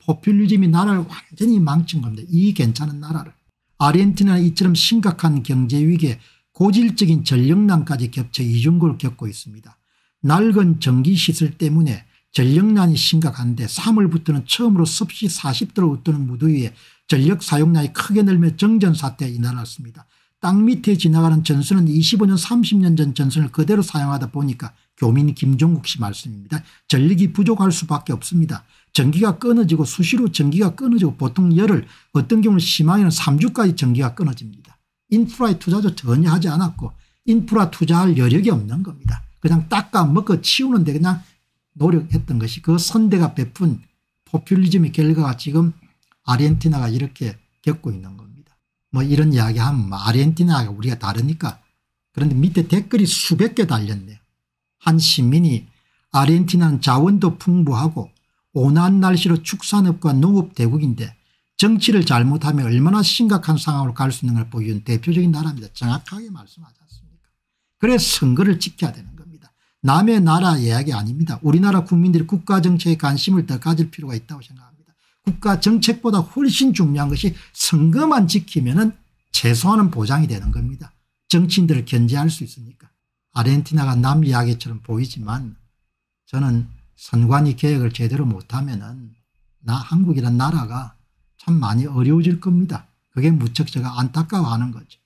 포퓰리즘이 나라를 완전히 망친 겁니다. 이 괜찮은 나라를. 아르헨티나 이처럼 심각한 경제 위기에 고질적인 전력난까지 겹쳐 이중고를 겪고 있습니다. 낡은 전기시설 때문에 전력난이 심각한데 3월부터는 처음으로 섭씨 40도를 웃도는 무더위에 전력 사용량이 크게 늘며 정전사태에 이날았습니다. 땅 밑에 지나가는 전선은 25년 30년 전 전선을 그대로 사용하다 보니까 교민 김종국 씨 말씀입니다. 전력이 부족할 수밖에 없습니다. 전기가 끊어지고 수시로 전기가 끊어지고 보통 열을 어떤 경우는 심하게는 3주까지 전기가 끊어집니다. 인프라에 투자도 전혀 하지 않았고 인프라 투자할 여력이 없는 겁니다. 그냥 닦아먹어 치우는데 그냥 노력했던 것이 그 선대가 베푼 포퓰리즘의 결과가 지금 아르헨티나가 이렇게 겪고 있는 겁니다. 뭐 이런 이야기하면 뭐 아르헨티나가 우리가 다르니까 그런데 밑에 댓글이 수백 개 달렸네요. 한 시민이 아르헨티나는 자원도 풍부하고 온화한 날씨로 축산업과 농업 대국인데 정치를 잘못하면 얼마나 심각한 상황으로 갈 수 있는걸 보여준 대표적인 나라입니다. 정확하게 말씀하지 않습니까 그래서 선거를 지켜야 되는 겁니다. 남의 나라 예약이 아닙니다. 우리나라 국민들이 국가정책에 관심을 더 가질 필요가 있다고 생각합니다. 국가정책보다 훨씬 중요한 것이 선거만 지키면 은 최소한은 보장이 되는 겁니다. 정치인들을 견제할 수 있으니까. 아르헨티나가 남 이야기처럼 보이지만 저는 선관위 개혁을 제대로 못하면 은나 한국이란 나라가 참 많이 어려워질 겁니다. 그게 무척 제가 안타까워하는 거죠.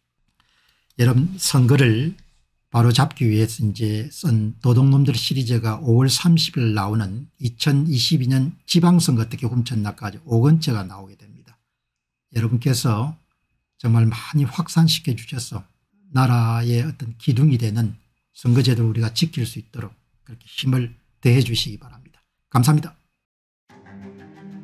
여러분 선거를 바로 잡기 위해서 이제 쓴 도둑놈들 시리즈가 5월 30일 나오는 2022년 지방선거 어떻게 훔쳤나까지 5권째가 나오게 됩니다. 여러분께서 정말 많이 확산시켜 주셔서 나라의 어떤 기둥이 되는 선거제도를 우리가 지킬 수 있도록 그렇게 힘을 대해 주시기 바랍니다. 감사합니다.